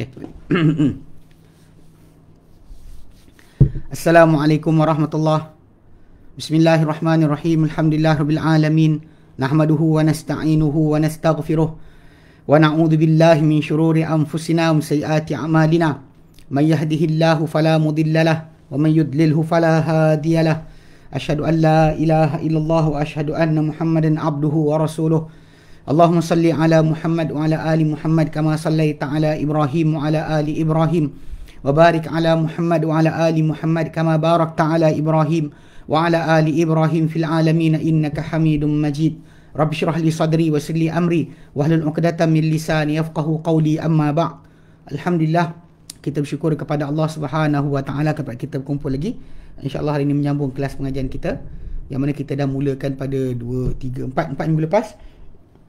Itu. Assalamualaikum warahmatullahi. Bismillahirrahmanirrahim. Alhamdulillahirabbil alamin. Nahmaduhu wa nasta'inuhu wa nastaghfiruh wa na'udzu billahi min shururi anfusina wa sayyiati a'malina. Man yahdihillahu fala mudilla lah, wa man yudlilhu fala hadiya lah. Ashhadu an la ilaha illallah wa ashhadu anna Muhammadan abduhu wa rasuluhu. Allahumma salli ala Muhammad wa ala ali Muhammad kama sallaita ala Ibrahim wa ala ali Ibrahim wa barik ala Muhammad wa ala ali Muhammad kama barakta taala Ibrahim wa ala ali Ibrahim fil alamin innaka hamidun Majid Rabbi shrah li sadri wa sirli amri wahlul 'uqdatam min lisani yafqahu qawli amma ba' Alhamdulillah kita bersyukur kepada Allah Subhanahu wa taala kepada kita berkumpul lagi insyaallah hari ini menyambung kelas pengajian kita yang mana kita dah mulakan pada 2 3 4 4 minggu lepas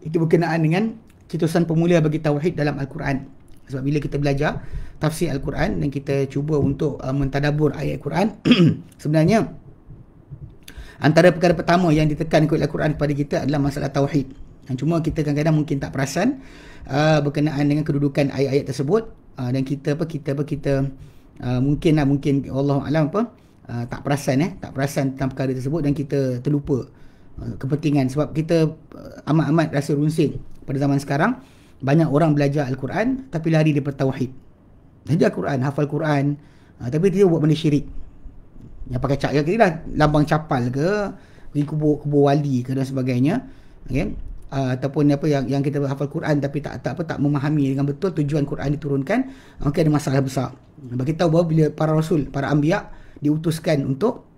itu berkenaan dengan ketusan pemula bagi tauhid dalam al-Quran. Sebab bila kita belajar tafsir al-Quran dan kita cuba untuk uh, mentadabbur ayat Quran, sebenarnya antara perkara pertama yang ditekan ikut al-Quran kepada kita adalah masalah tauhid. Dan cuma kita kadang-kadang mungkin tak perasan uh, berkenaan dengan kedudukan ayat-ayat tersebut uh, dan kita apa kita apa kita uh, mungkinlah mungkin lah, ya Allah alam apa uh, tak perasan eh, tak perasan tentang perkara tersebut dan kita terlupa. Eh, kepentingan sebab kita eh, amat-amat rasa runsing pada zaman sekarang banyak orang belajar al-Quran tapi lari daripada tauhid. Belajar Quran, hafal Quran eh, tapi dia buat benda syirik. Yang pakai cak kita dah lambang capal ke, pergi kubur kubur wali ke dan sebagainya. Okey. ataupun apa yang yang kita hafal Quran tapi tak tak apa tak memahami dengan betul tujuan Quran diturunkan, okey ada masalah besar. Bagi tahu bahawa bila para rasul, para anbiya diutuskan untuk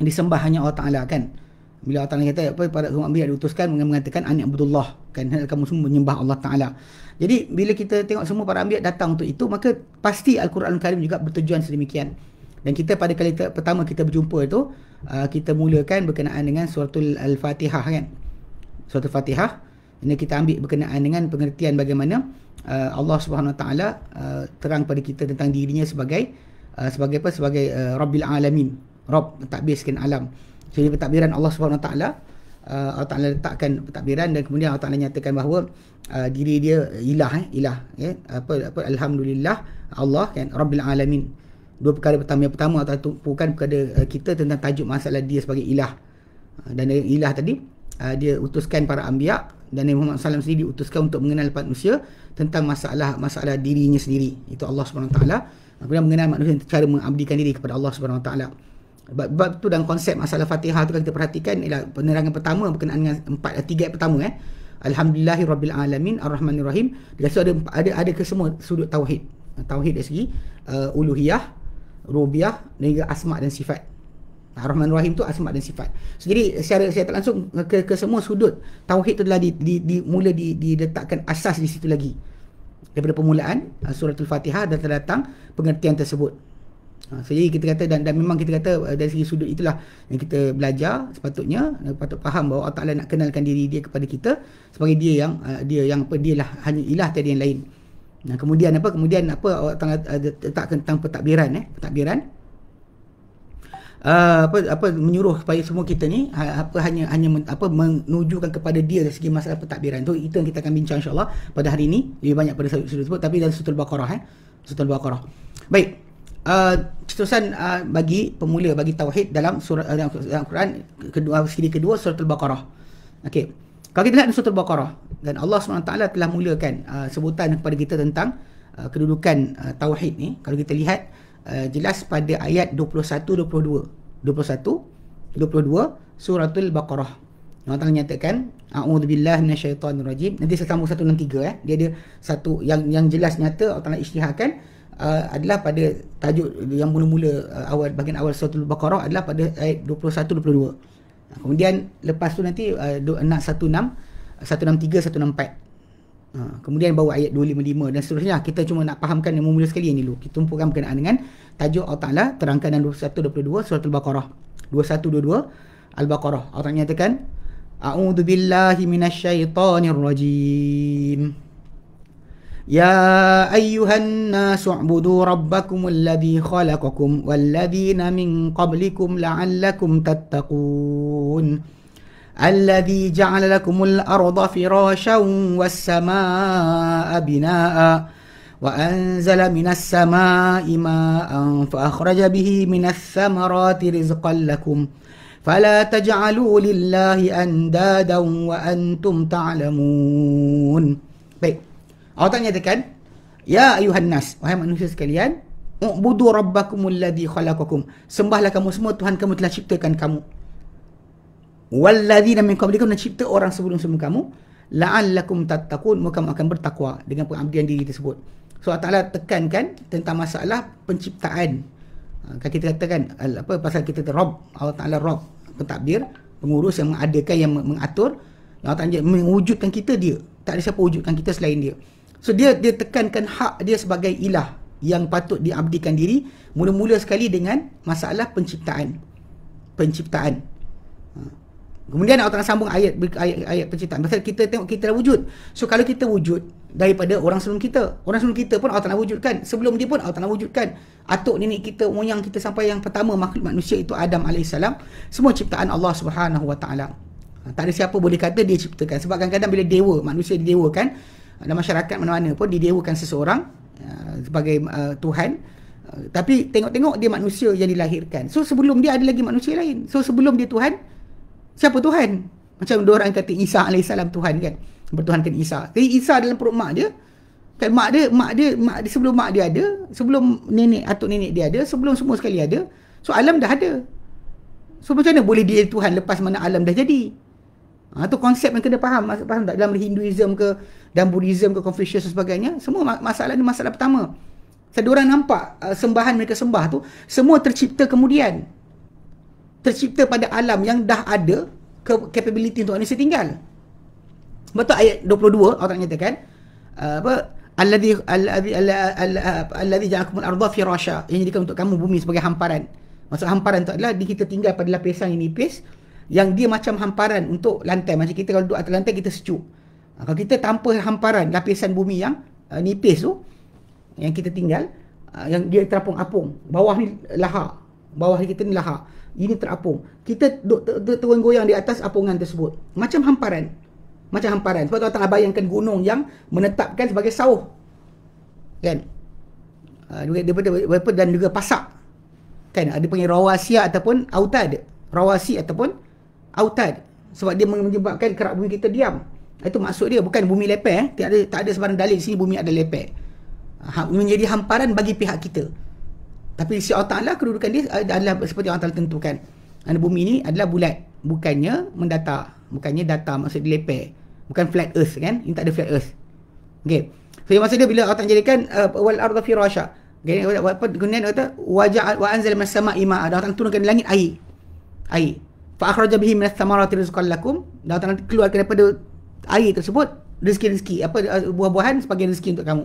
disembah hanya Allah Taala kan bila Allah Ta'ala kata apa para umat Nabi diutuskan dengan mengatakan anak Abdullah kan kamu semua menyembah Allah Ta'ala jadi bila kita tengok semua para Nabi datang untuk itu maka pasti Al-Quran Al Karim juga bertujuan sedemikian dan kita pada kali pertama kita berjumpa itu uh, kita mulakan berkenaan dengan suratul Al-Fatihah kan suratul Fatihah ini kita ambil berkenaan dengan pengertian bagaimana uh, Allah Subhanahu Wa Ta'ala uh, terang pada kita tentang dirinya sebagai uh, sebagai apa sebagai uh, Rabbil Alamin Rabb tak sekian alam jadi pentadbiran Allah Subhanahu uh, taala Allah taala letakkan pentadbiran dan kemudian Allah taala nyatakan bahawa uh, diri dia ilah eh ilah okay? Ya, apa apa alhamdulillah Allah kan rabbil alamin dua perkara pertama yang pertama Allah tumpukan kepada uh, kita tentang tajuk masalah dia sebagai ilah uh, dan dari ilah tadi uh, dia utuskan para anbiya dan Nabi Muhammad SAW sendiri diutuskan untuk mengenal manusia tentang masalah-masalah dirinya sendiri. Itu Allah SWT. Kemudian mengenal manusia cara mengabdikan diri kepada Allah SWT bab tu dan konsep masalah Fatihah tu kan kita perhatikan ialah penerangan pertama berkenaan dengan empat eh, tiga pertama eh. Alhamdulillahirabbilalamin arrahmanirrahim. Dia tu ada ada ada kesemua sudut tauhid. Tauhid dari segi uh, uluhiyah, rubiyah dan juga asma dan sifat. Ar-Rahman Rahim tu asma dan sifat. So, jadi secara saya tak langsung ke, ke semua sudut tauhid tu telah di, di, di mula di, diletakkan asas di situ lagi. Daripada permulaan uh, suratul Fatihah dan datang pengertian tersebut. Ha, so, jadi kita kata dan dan memang kita kata uh, dari segi sudut itulah yang kita belajar sepatutnya patut faham bahawa Allah Taala nak kenalkan diri dia kepada kita sebagai dia yang uh, dia yang apa lah hanya ilah tiada yang lain. Nah, kemudian apa? Kemudian apa Allah Taala uh, letak tentang pentadbiran eh, pentadbiran. Uh, apa apa menyuruh supaya semua kita ni ha, apa hanya hanya apa menunjukkan kepada dia dari segi masalah pentadbiran. Tu itu yang kita akan bincang insya-Allah pada hari ini lebih banyak pada sudut tersebut tapi dalam surah Al-Baqarah eh. Surah Al-Baqarah. Baik. Ketutusan uh, uh, bagi pemula bagi tauhid dalam surah uh, dalam, dalam Quran kedua sekali kedua surah Al-Baqarah. Okey. Kalau kita lihat surah Al-Baqarah dan Allah SWT telah mulakan uh, sebutan kepada kita tentang uh, kedudukan uh, tauhid ni kalau kita lihat uh, jelas pada ayat 21 22. 21 22 Suratul Baqarah. Allah Taala nyatakan a'udzubillahi minasyaitonirrajim. Nanti saya sambung 163 eh. Dia ada satu yang yang jelas nyata Allah Taala isytiharkan uh, adalah pada tajuk yang mula-mula uh, awal bahagian awal suratul baqarah adalah pada ayat 21 22. Uh, kemudian lepas tu nanti uh, 16 163 164. Ha, kemudian bawa ayat 255 dan seterusnya kita cuma nak fahamkan yang mula sekali ini dulu kita tumpukan berkenaan dengan tajuk Allah Ta'ala terangkan dalam 21-22 surat Al-Baqarah 21-22 Al-Baqarah Allah Ta'ala nyatakan A'udhu billahi minasyaitanirrajim rajim يا أيها الناس اعبدوا ربكم الذي خلقكم والذين من قبلكم لعلكم تتقون الذي جعل لكم الأرض فراشا والسماء بناء وأنزل من السماء ماء فأخرج به من الثمرات رزقا لكم فلا تجعلوا لله أندادا وأنتم تعلمون طيب. Allah Ta'ala nyatakan Ya ayuhan nas Wahai manusia sekalian U'budu rabbakumul ladhi khalaqakum Sembahlah kamu semua Tuhan kamu telah ciptakan kamu Walladhi namin kamu Dan cipta orang sebelum semua kamu La'allakum tattaqun Maka kamu akan bertakwa Dengan pengabdian diri tersebut So Allah Ta'ala tekankan Tentang masalah penciptaan ha, Kalau kita katakan apa, Pasal kita Rob Allah Ta'ala Rob Pentadbir Pengurus yang mengadakan Yang mengatur Allah Ta'ala mewujudkan kita dia Tak ada siapa wujudkan kita selain dia So dia dia tekankan hak dia sebagai ilah yang patut diabdikan diri mula-mula sekali dengan masalah penciptaan. Penciptaan. Ha. Kemudian Allah Taala sambung ayat, ayat ayat penciptaan. Maksud kita tengok kita dah wujud. So kalau kita wujud daripada orang sebelum kita, orang sebelum kita pun Allah Taala wujudkan. Sebelum dia pun Allah Taala wujudkan. Atuk nenek kita, moyang kita sampai yang pertama makhluk manusia itu Adam alaihissalam, semua ciptaan Allah Subhanahu Wa Taala. Ha, tak ada siapa boleh kata dia ciptakan sebab kadang-kadang bila dewa, manusia didewakan, dalam masyarakat mana-mana pun didewakan seseorang uh, sebagai uh, Tuhan uh, tapi tengok-tengok dia manusia yang dilahirkan so sebelum dia ada lagi manusia lain so sebelum dia Tuhan siapa Tuhan? macam orang kata Isa AS Tuhan kan bertuhankan Isa jadi Isa dalam perut mak dia kan mak dia, mak dia mak dia sebelum mak dia ada sebelum nenek atuk nenek dia ada sebelum semua sekali ada so alam dah ada so macam mana boleh dia Tuhan lepas mana alam dah jadi Ha, tu konsep yang kena faham. Faham tak? Dalam Hinduism ke, dalam Buddhism ke, Confucius dan sebagainya. Semua masalah ni masalah pertama. Sebab diorang nampak uh, sembahan mereka sembah tu, semua tercipta kemudian. Tercipta pada alam yang dah ada ke capability untuk manusia tinggal. Sebab tu ayat 22, orang nyatakan, uh, apa, Alladhi, alladhi, alladhi, alladhi ja'akumul arda firasha. Yang jadikan untuk kamu bumi sebagai hamparan. Maksud hamparan tu adalah di kita tinggal pada lapisan yang nipis, yang dia macam hamparan untuk lantai macam kita kalau duduk atas lantai kita secuk. ha, kalau kita tanpa hamparan lapisan bumi yang uh, nipis tu yang kita tinggal uh, yang dia terapung-apung bawah ni lahar bawah kita ni lahar ini terapung kita duduk terus goyang di atas apungan tersebut macam hamparan macam hamparan sebab tuan-tuan bayangkan gunung yang menetapkan sebagai sawah kan uh, daripada, daripada, dan juga pasak kan ada panggil rawasia ataupun autad rawasi ataupun autad sebab dia menyebabkan kerak bumi kita diam. Itu maksud dia bukan bumi lepek. eh. Tak ada tak ada sebarang dalil sini bumi ada lepek. Ha, menjadi hamparan bagi pihak kita. Tapi si Allah Taala kedudukan dia eh, adalah seperti yang Allah tentukan. Dan bumi ini adalah bulat, bukannya mendata, bukannya datar maksud leper. Bukan flat earth kan? Ini tak ada flat earth. Okey. So yang maksud dia bila Allah jadikan uh, wal ardha firasha. Okay, apa kemudian kata wajah wa anzal masama ima ada orang turunkan langit air air fa akhraja bihi minas samarati rizqan lakum dan Allah Taala keluarkan daripada air tersebut rezeki-rezeki apa buah-buahan sebagai rezeki untuk kamu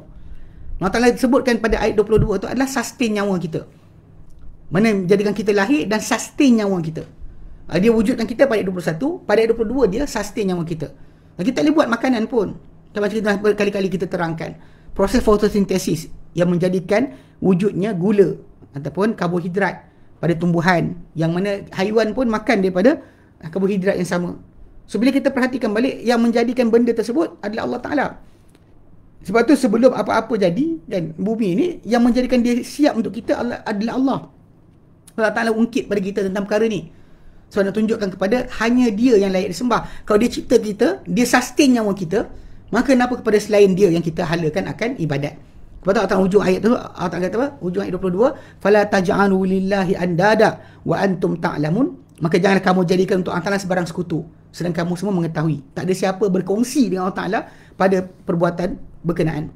Allah Taala sebutkan pada ayat 22 itu adalah sustain nyawa kita mana menjadikan kita lahir dan sustain nyawa kita ah, dia wujudkan kita pada ayat 21 pada ayat 22 dia sustain nyawa kita kita tak boleh buat makanan pun kita macam kita berkali-kali kita terangkan proses fotosintesis yang menjadikan wujudnya gula ataupun karbohidrat pada tumbuhan yang mana haiwan pun makan daripada ah, karbohidrat yang sama. So bila kita perhatikan balik yang menjadikan benda tersebut adalah Allah Taala. Sebab tu sebelum apa-apa jadi kan bumi ni yang menjadikan dia siap untuk kita adalah Allah. Allah Taala ungkit pada kita tentang perkara ni. Sebab nak tunjukkan kepada hanya dia yang layak disembah. Kalau dia cipta kita, dia sustain nyawa kita, maka kenapa kepada selain dia yang kita halakan akan ibadat? Lepas tu datang hujung ayat tu, Allah Ta'ala kata apa? Hujung ayat 22, "Fala taj'alu lillahi andada wa antum ta'lamun." Maka janganlah kamu jadikan untuk Allah sebarang sekutu, sedang kamu semua mengetahui. Tak ada siapa berkongsi dengan Allah Ta'ala pada perbuatan berkenaan.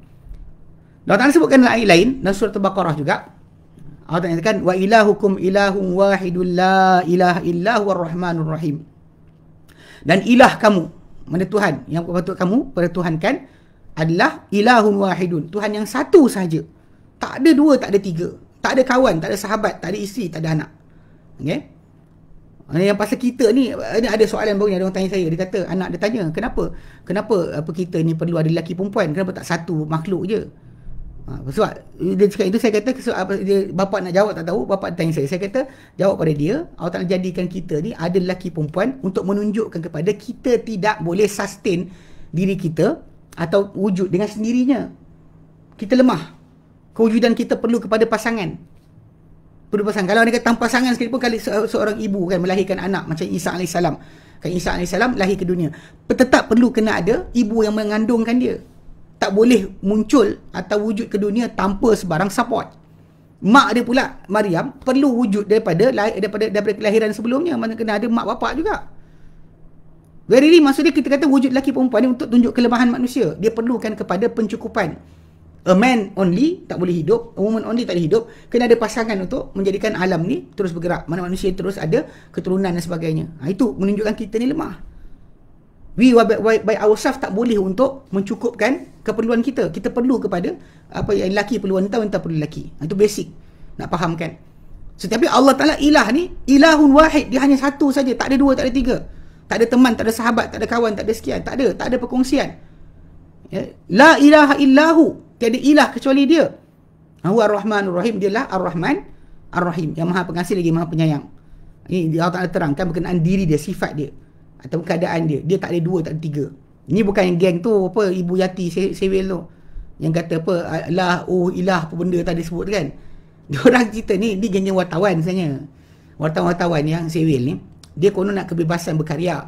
Allah Ta'ala sebutkan dalam ayat lain dalam surah Al-Baqarah juga. Allah Ta'ala katakan, "Wa ilahukum ilahun wahidul la ilaha illa huwar rahmanur rahim." Dan ilah kamu, mana Tuhan yang patut kamu pertuhankan, adalah ilahun wahidun. Tuhan yang satu sahaja. Tak ada dua, tak ada tiga. Tak ada kawan, tak ada sahabat, tak ada isteri, tak ada anak. Okay? Eh, yang pasal kita ni, ni ada soalan baru ni, ada orang tanya saya. Dia kata, anak dia tanya, kenapa? Kenapa apa kita ni perlu ada lelaki perempuan? Kenapa tak satu makhluk je? Ha, sebab dia cakap itu saya kata so apa, dia, nak jawab tak tahu bapa tanya saya saya kata jawab pada dia Allah nak jadikan kita ni ada lelaki perempuan untuk menunjukkan kepada kita tidak boleh sustain diri kita atau wujud dengan sendirinya kita lemah kewujudan kita perlu kepada pasangan perlu pasangan kalau ada kata pasangan sekalipun kali seorang ibu kan melahirkan anak macam Isa AS kan Isa AS lahir ke dunia tetap perlu kena ada ibu yang mengandungkan dia tak boleh muncul atau wujud ke dunia tanpa sebarang support mak dia pula Maryam perlu wujud daripada lah-, daripada, daripada kelahiran sebelumnya mana kena ada mak bapak juga Verily maksudnya kita kata wujud lelaki perempuan ni untuk tunjuk kelemahan manusia. Dia perlukan kepada pencukupan. A man only tak boleh hidup, a woman only tak boleh hidup. Kena ada pasangan untuk menjadikan alam ni terus bergerak. Mana manusia terus ada keturunan dan sebagainya. Ha, itu menunjukkan kita ni lemah. We by, by ourselves tak boleh untuk mencukupkan keperluan kita. Kita perlu kepada apa yang lelaki perlu wanita, wanita perlu lelaki. Ha, itu basic. Nak fahamkan. Setiap so, Allah Ta'ala ilah ni, ilahun wahid. Dia hanya satu saja, tak ada dua, tak ada Tiga tak ada teman, tak ada sahabat, tak ada kawan, tak ada sekian, tak ada, tak ada perkongsian. Ya. La ilaha illahu, tiada ilah kecuali dia. Ahu ar-Rahman ar-Rahim, dia lah ar-Rahman ar-Rahim, yang maha pengasih lagi maha penyayang. Ini dia Allah Ta'ala terangkan berkenaan diri dia, sifat dia. Atau keadaan dia, dia tak ada dua, tak ada tiga. Ini bukan yang geng tu, apa, ibu yati, sewel tu. Yang kata apa, lah, oh, ilah, apa benda tadi sebut kan. Diorang cerita ni, dia geng-geng wartawan sebenarnya. Wartawan-wartawan yang sewel ni dia konon nak kebebasan berkarya.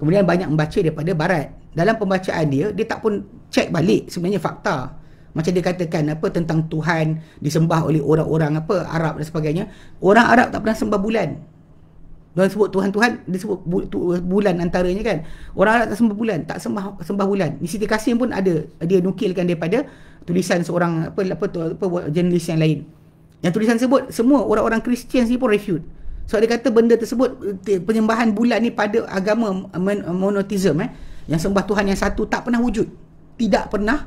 Kemudian banyak membaca daripada barat. Dalam pembacaan dia, dia tak pun cek balik sebenarnya fakta. Macam dia katakan apa tentang Tuhan disembah oleh orang-orang apa Arab dan sebagainya. Orang Arab tak pernah sembah bulan. Dia sebut Tuhan-Tuhan, dia sebut bulan antaranya kan. Orang Arab tak sembah bulan, tak sembah sembah bulan. Di Siti Kasim pun ada dia nukilkan daripada tulisan seorang apa apa, apa, apa jurnalis yang lain. Yang tulisan sebut semua orang-orang Kristian sini pun refute. So dia kata benda tersebut eh, penyembahan bulan ni pada agama monotism eh yang sembah Tuhan yang satu tak pernah wujud. Tidak pernah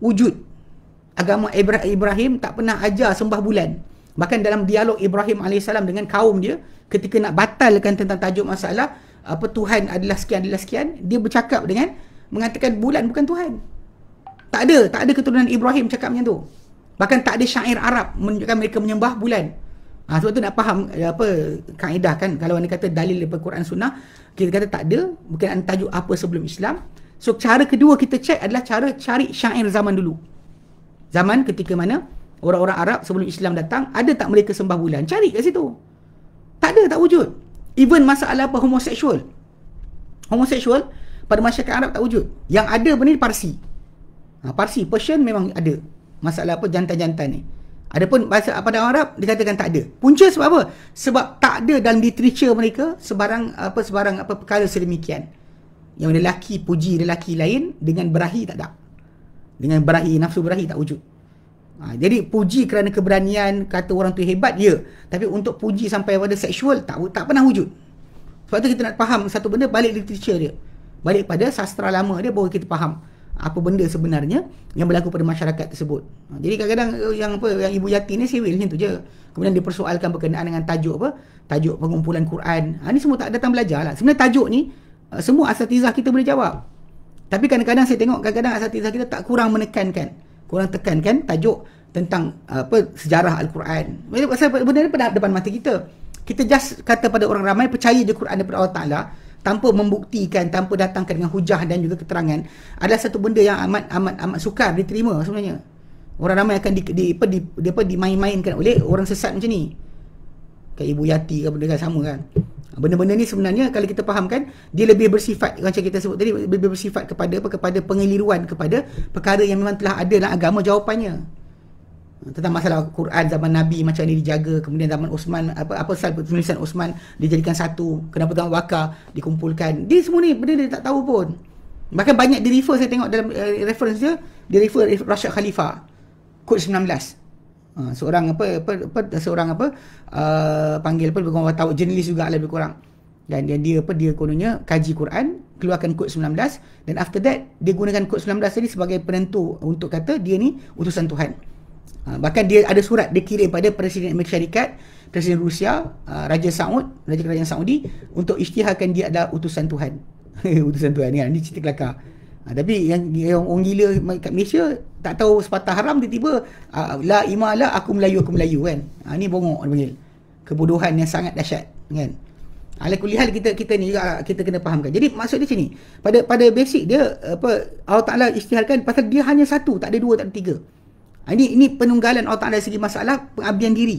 wujud. Agama Ibrahim tak pernah ajar sembah bulan. Bahkan dalam dialog Ibrahim AS dengan kaum dia ketika nak batalkan tentang tajuk masalah apa Tuhan adalah sekian adalah sekian dia bercakap dengan mengatakan bulan bukan Tuhan. Tak ada, tak ada keturunan Ibrahim cakap macam tu. Bahkan tak ada syair Arab menunjukkan mereka menyembah bulan. Ha, sebab tu nak faham eh, apa kaedah kan kalau anda kata dalil daripada Quran Sunnah kita kata tak ada berkenaan tajuk apa sebelum Islam so cara kedua kita cek adalah cara cari syair zaman dulu zaman ketika mana orang-orang Arab sebelum Islam datang ada tak mereka sembah bulan cari kat situ tak ada tak wujud even masalah apa homoseksual homoseksual pada masyarakat Arab tak wujud yang ada benda ni Parsi ha, Parsi Persian memang ada masalah apa jantan-jantan ni Adapun bahasa pada orang Arab dikatakan tak ada. Punca sebab apa? Sebab tak ada dalam literature mereka sebarang apa sebarang apa perkara sedemikian. Yang lelaki puji lelaki lain dengan berahi tak ada. Dengan berahi nafsu berahi tak wujud. Ha, jadi puji kerana keberanian kata orang tu hebat ya. Tapi untuk puji sampai pada seksual tak tak pernah wujud. Sebab tu kita nak faham satu benda balik literature dia. Balik pada sastra lama dia baru kita faham apa benda sebenarnya yang berlaku pada masyarakat tersebut. Ha, jadi kadang-kadang eh, yang apa yang ibu yatim ni sewil macam tu je. Kemudian dipersoalkan berkenaan dengan tajuk apa? Tajuk pengumpulan Quran. Ha, ini semua tak datang belajar lah. Sebenarnya tajuk ni eh, semua asatizah kita boleh jawab. Tapi kadang-kadang saya tengok kadang-kadang asatizah kita tak kurang menekankan. Kurang tekankan tajuk tentang eh, apa sejarah Al-Quran. Maksudnya, benda ni pada depan mata kita. Kita just kata pada orang ramai percaya je Quran daripada Allah Ta'ala tanpa membuktikan tanpa datang dengan hujah dan juga keterangan adalah satu benda yang amat amat amat sukar diterima sebenarnya orang ramai akan di, di, apa, di, di apa dimain-mainkan oleh orang sesat macam ni kayak ibu yati ke benda yang sama kan benda-benda ni sebenarnya kalau kita fahamkan dia lebih bersifat macam kita sebut tadi lebih bersifat kepada apa kepada pengeliruan kepada perkara yang memang telah ada dalam agama jawapannya tentang masalah Quran zaman Nabi macam ni dijaga kemudian zaman Osman apa apa sal penulisan Osman dijadikan satu kenapa tuan Waka dikumpulkan dia semua ni benda dia tak tahu pun bahkan banyak di refer saya tengok dalam uh, reference dia di refer eh, Rashid Khalifa kod 19 Ha, seorang apa, apa, apa seorang apa uh, panggil pun lebih tahu jurnalis juga lah lebih kurang dan dia, dia apa dia kononnya kaji Quran keluarkan kod 19 dan after that dia gunakan kod 19 tadi sebagai penentu untuk kata dia ni utusan Tuhan Ha, bahkan dia ada surat dia kirim kepada Presiden Amerika Syarikat, Presiden Rusia, ha, Raja Saud, Raja Kerajaan Saudi untuk isytiharkan dia adalah utusan Tuhan. utusan Tuhan kan. Ini cerita kelakar. Ha, tapi yang yang orang gila kat Malaysia tak tahu sepatah haram dia tiba ha, la imala aku Melayu aku Melayu kan. Ha, ini bongok dia panggil. Kebodohan yang sangat dahsyat kan. Ha, ala kuliah kita kita ni juga kita kena fahamkan. Jadi maksud dia sini. Pada pada basic dia apa Allah Taala isytiharkan pasal dia hanya satu, tak ada dua, tak ada tiga. Ha, ini ini penunggalan Allah Ta'ala dari segi masalah pengabdian diri.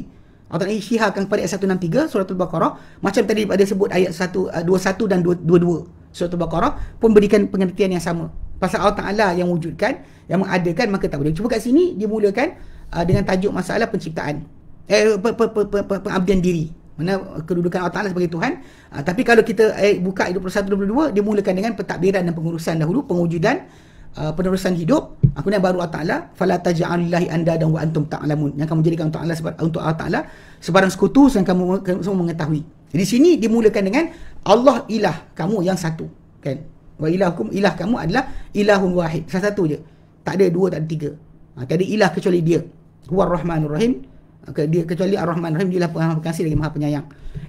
Allah Ta'ala isyiharkan kepada ayat 163 surat Al-Baqarah. Macam tadi ada sebut ayat 121 eh, dan 22 surat Al-Baqarah pun berikan pengertian yang sama. Pasal Allah Ta'ala yang wujudkan, yang mengadakan maka tak boleh. Cuba kat sini dimulakan uh, dengan tajuk masalah penciptaan. Eh, pe, pe, pe, pe, pe, pengabdian diri. Mana kedudukan Allah Ta'ala sebagai Tuhan. Uh, tapi kalau kita eh, buka ayat 21-22, dimulakan dengan pentadbiran dan pengurusan dahulu, pengwujudan. Pengwujudan. Uh, penerusan hidup aku nak baru Allah fala taj'alillahi anda dan wa antum ta'lamun yang kamu jadikan untuk Allah untuk Allah sebarang sekutu yang kamu semua mengetahui di sini dimulakan dengan Allah ilah kamu yang satu kan wa ilahukum ilah kamu adalah ilahun wahid salah satu je tak ada dua tak ada tiga ha, tak ada ilah kecuali dia huwar rahmanur rahim okay, ha, dia kecuali ar-rahman rahim dialah pengasih pengasih lagi maha penyayang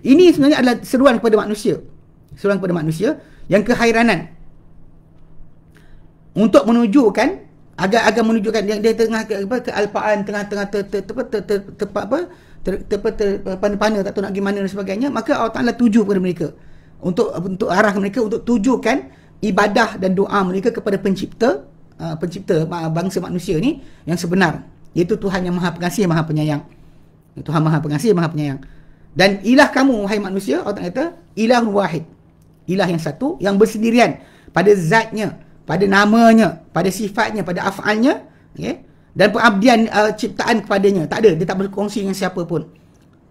ini sebenarnya adalah seruan kepada manusia seruan kepada manusia yang kehairanan untuk menunjukkan agak-agak menunjukkan dia, dia tengah ke, apa kealpaan tengah-tengah tepat ter, ter, ter, apa ter, ter, ter, ter, ter pana-pana tak tahu nak gimana dan sebagainya maka Allah Taala tuju kepada mereka untuk untuk arah mereka untuk tujukan ibadah dan doa mereka kepada pencipta uh, pencipta bangsa manusia ni yang sebenar iaitu Tuhan yang Maha Pengasih Maha Penyayang Tuhan Maha Pengasih Maha Penyayang dan ilah kamu wahai manusia Allah Taala kata ilah wahid ilah yang satu yang bersendirian pada zatnya pada namanya, pada sifatnya, pada afalnya, okay? dan pengabdian uh, ciptaan kepadanya. Tak ada, dia tak berkongsi dengan siapa pun.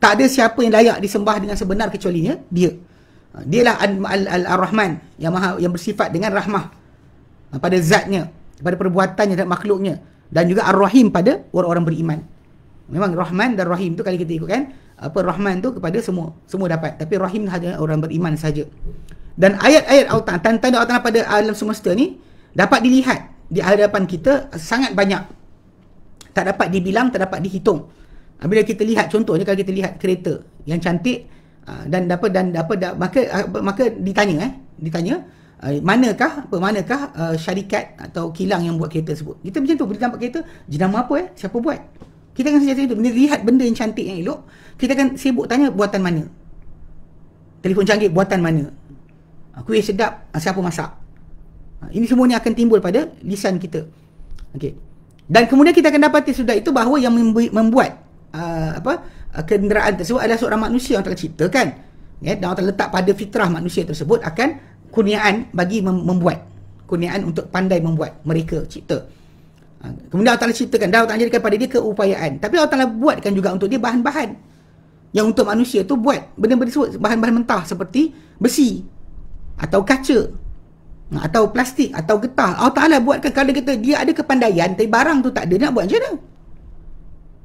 Tak ada siapa yang layak disembah dengan sebenar kecuali dia. Uh, dialah Al-Rahman yang maha, yang bersifat dengan rahmah uh, pada zatnya, pada perbuatannya dan makhluknya dan juga Ar-Rahim pada orang-orang beriman. Memang Rahman dan Rahim tu kali kita ikut kan, apa Rahman tu kepada semua, semua dapat. Tapi Rahim hanya orang beriman saja. Dan ayat-ayat Allah Ta'ala, tanda Allah pada alam semesta ni, dapat dilihat di hadapan kita sangat banyak tak dapat dibilang tak dapat dihitung ah, bila kita lihat contohnya kalau kita lihat kereta yang cantik ah, dan apa dan apa maka ah, maka ditanya eh ditanya manakah apa manakah syarikat atau kilang yang buat kereta sebut kita macam tu bila nampak kereta jenama apa eh siapa buat kita akan sejati itu bila lihat benda yang cantik yang elok kita akan sibuk tanya buatan mana telefon canggih buatan mana kuih sedap siapa masak Ha, ini semua ni akan timbul pada lisan kita. Okey. Dan kemudian kita akan dapati sudah itu bahawa yang membuat uh, apa uh, kenderaan tersebut adalah seorang manusia yang telah ciptakan. Ya, yeah, dan orang terletak pada fitrah manusia tersebut akan kurniaan bagi mem- membuat. Kurniaan untuk pandai membuat mereka cipta. Ha, kemudian Allah Ta'ala ciptakan dan Allah jadikan pada dia keupayaan. Tapi Allah Ta'ala buatkan juga untuk dia bahan-bahan. Yang untuk manusia tu buat benda-benda sebut bahan-bahan mentah seperti besi atau kaca atau plastik atau getah Allah Ta'ala buatkan kalau kita dia ada kepandaian tapi barang tu tak ada dia nak buat macam mana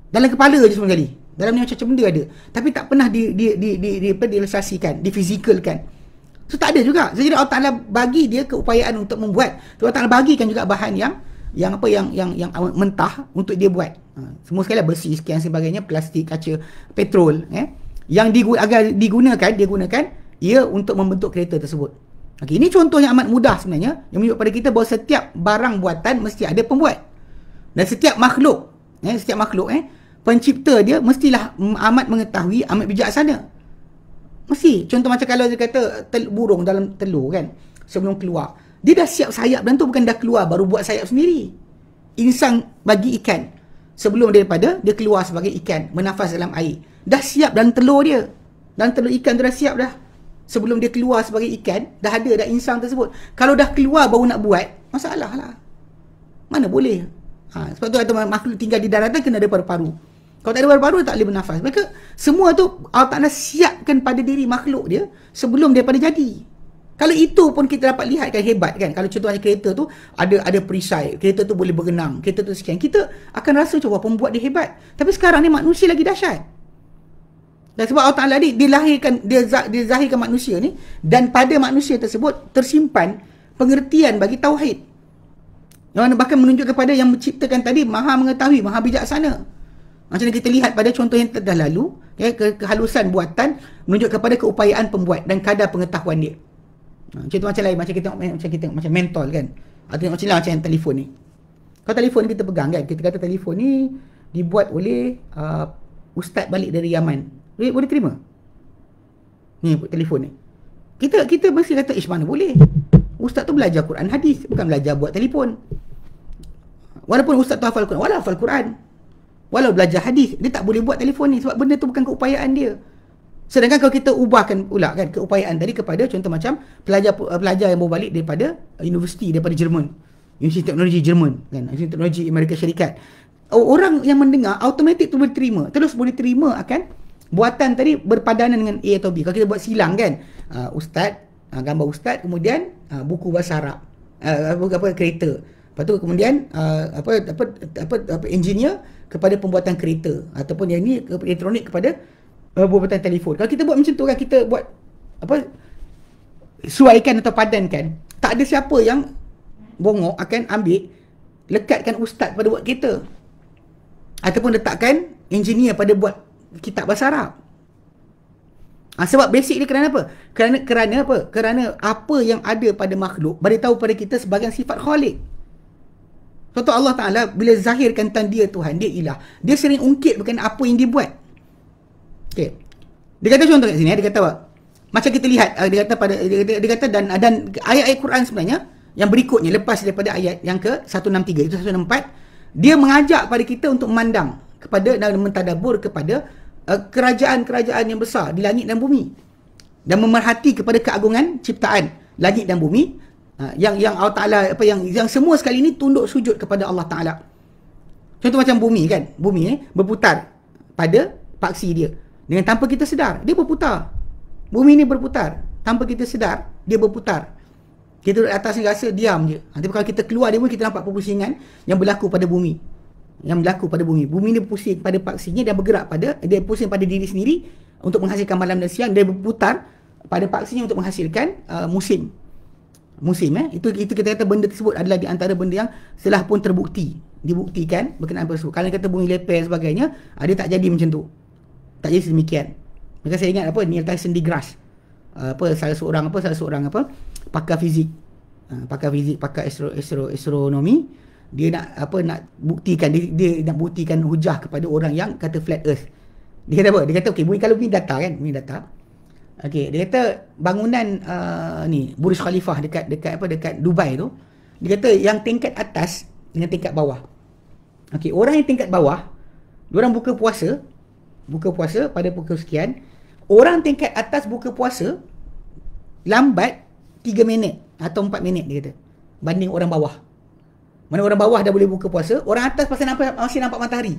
dalam kepala je semua kali dalam ni macam-macam benda ada tapi tak pernah di di di di di penilasasikan di fizikalkan so tak ada juga jadi Allah Ta'ala bagi dia keupayaan untuk membuat so, Allah Ta'ala bagikan juga bahan yang yang apa yang yang yang mentah untuk dia buat ha, semua sekali lah, besi sekian sebagainya plastik kaca petrol eh yang digu agar digunakan dia gunakan ia untuk membentuk kereta tersebut Okey, ini contoh yang amat mudah sebenarnya yang menunjuk pada kita bahawa setiap barang buatan mesti ada pembuat. Dan setiap makhluk, eh, setiap makhluk eh, pencipta dia mestilah amat mengetahui, amat bijaksana. Mesti. Contoh macam kalau dia kata tel, burung dalam telur kan, sebelum keluar. Dia dah siap sayap dan tu bukan dah keluar, baru buat sayap sendiri. Insan bagi ikan. Sebelum daripada dia keluar sebagai ikan, menafas dalam air. Dah siap dalam telur dia. Dalam telur ikan tu dah siap dah sebelum dia keluar sebagai ikan dah ada dah insang tersebut kalau dah keluar baru nak buat masalah lah mana boleh ha, sebab tu makhluk tinggal di daratan kena ada paru-paru kalau tak ada paru-paru tak boleh bernafas mereka semua tu Allah Ta'ala siapkan pada diri makhluk dia sebelum daripada jadi kalau itu pun kita dapat lihat kan hebat kan kalau contohnya kereta tu ada ada perisai kereta tu boleh berenang kereta tu sekian kita akan rasa macam wah pembuat dia hebat tapi sekarang ni manusia lagi dahsyat dan sebab Allah Ta'ala ni dia lahirkan, dia, dia zahirkan manusia ni dan pada manusia tersebut tersimpan pengertian bagi Tauhid. Yang mana bahkan menunjuk kepada yang menciptakan tadi maha mengetahui, maha bijaksana. Macam kita lihat pada contoh yang telah lalu, ya, ke kehalusan buatan menunjuk kepada keupayaan pembuat dan kadar pengetahuan dia. Ha, contoh macam lain, macam kita tengok, macam kita macam mentol kan. Atau tengok macam lain, ha, macam lah, telefon ni. Kalau telefon ni kita pegang kan, kita kata telefon ni dibuat oleh uh, ustaz balik dari Yaman. Rakyat boleh terima? Ni buat telefon ni. Kita kita mesti kata, ish mana boleh. Ustaz tu belajar Quran hadis, bukan belajar buat telefon. Walaupun ustaz tu hafal Quran, walau hafal Quran. Walau belajar hadis, dia tak boleh buat telefon ni sebab benda tu bukan keupayaan dia. Sedangkan kalau kita ubahkan pula kan keupayaan tadi kepada contoh macam pelajar pelajar yang baru balik daripada universiti daripada Jerman. Universiti Teknologi Jerman kan, Universiti Teknologi Amerika Syarikat. Orang yang mendengar automatik tu boleh terima, terus boleh terima akan Buatan tadi berpadanan dengan A atau B. Kalau kita buat silang kan. Uh, ustaz, uh, gambar ustaz, kemudian uh, buku bahasa Arab. Uh, apa, apa kereta. Lepas tu kemudian uh, apa, apa, apa, apa engineer kepada pembuatan kereta. Ataupun yang ni elektronik kepada uh, pembuatan telefon. Kalau kita buat macam tu kan, kita buat apa suaikan atau padankan. Tak ada siapa yang bongok akan ambil lekatkan ustaz pada buat kereta. Ataupun letakkan engineer pada buat kitab bahasa Arab. Ha, sebab basic ni kerana apa? Kerana kerana apa? Kerana apa yang ada pada makhluk bagi tahu pada kita sebagai sifat Khalik. Contoh Allah Taala bila zahirkan tentang dia Tuhan, dia ilah. Dia sering ungkit bukan apa yang dia buat. Okey. Dia kata contoh kat sini, eh, dia kata apa? Macam kita lihat ah, dia kata pada dia kata, dia kata dan dan ayat-ayat Quran sebenarnya yang berikutnya lepas daripada ayat yang ke 163 itu 164 dia mengajak pada kita untuk memandang kepada dan mentadabur kepada Eh, kerajaan-kerajaan yang besar di langit dan bumi dan memerhati kepada keagungan ciptaan langit dan bumi ha, yang yang Allah Taala apa yang yang semua sekali ini tunduk sujud kepada Allah Taala. Contoh macam bumi kan, bumi eh, berputar pada paksi dia dengan tanpa kita sedar dia berputar. Bumi ini berputar tanpa kita sedar dia berputar. Kita duduk atas ni rasa diam je. Nanti ha, kalau kita keluar dia pun kita nampak perpusingan yang berlaku pada bumi yang berlaku pada bumi. Bumi ni pusing pada paksinya dia bergerak pada dia pusing pada diri sendiri untuk menghasilkan malam dan siang dia berputar pada paksinya untuk menghasilkan uh, musim. Musim eh itu itu kita kata benda tersebut adalah di antara benda yang telah pun terbukti, dibuktikan berkenaan bersu. Kalau kata bumi lepas sebagainya, uh, dia tak jadi macam tu. Tak jadi sedemikian. Maka saya ingat apa Neil Tyson grass Uh, ah, apa salah seorang apa salah seorang apa pakar fizik. Uh, pakar fizik, pakar astro astro astronomi dia nak apa nak buktikan dia, dia nak buktikan hujah kepada orang yang kata flat earth. Dia kata apa? Dia kata okey bunyi kalau bunyi data kan, bunyi data. Okey, dia kata bangunan uh, ni Burj Khalifah dekat dekat apa dekat Dubai tu. Dia kata yang tingkat atas dengan tingkat bawah. Okey, orang yang tingkat bawah, dia orang buka puasa, buka puasa pada pukul sekian. Orang tingkat atas buka puasa lambat 3 minit atau 4 minit dia kata. Banding orang bawah. Mana orang bawah dah boleh buka puasa, orang atas pasal nampak, masih nampak matahari.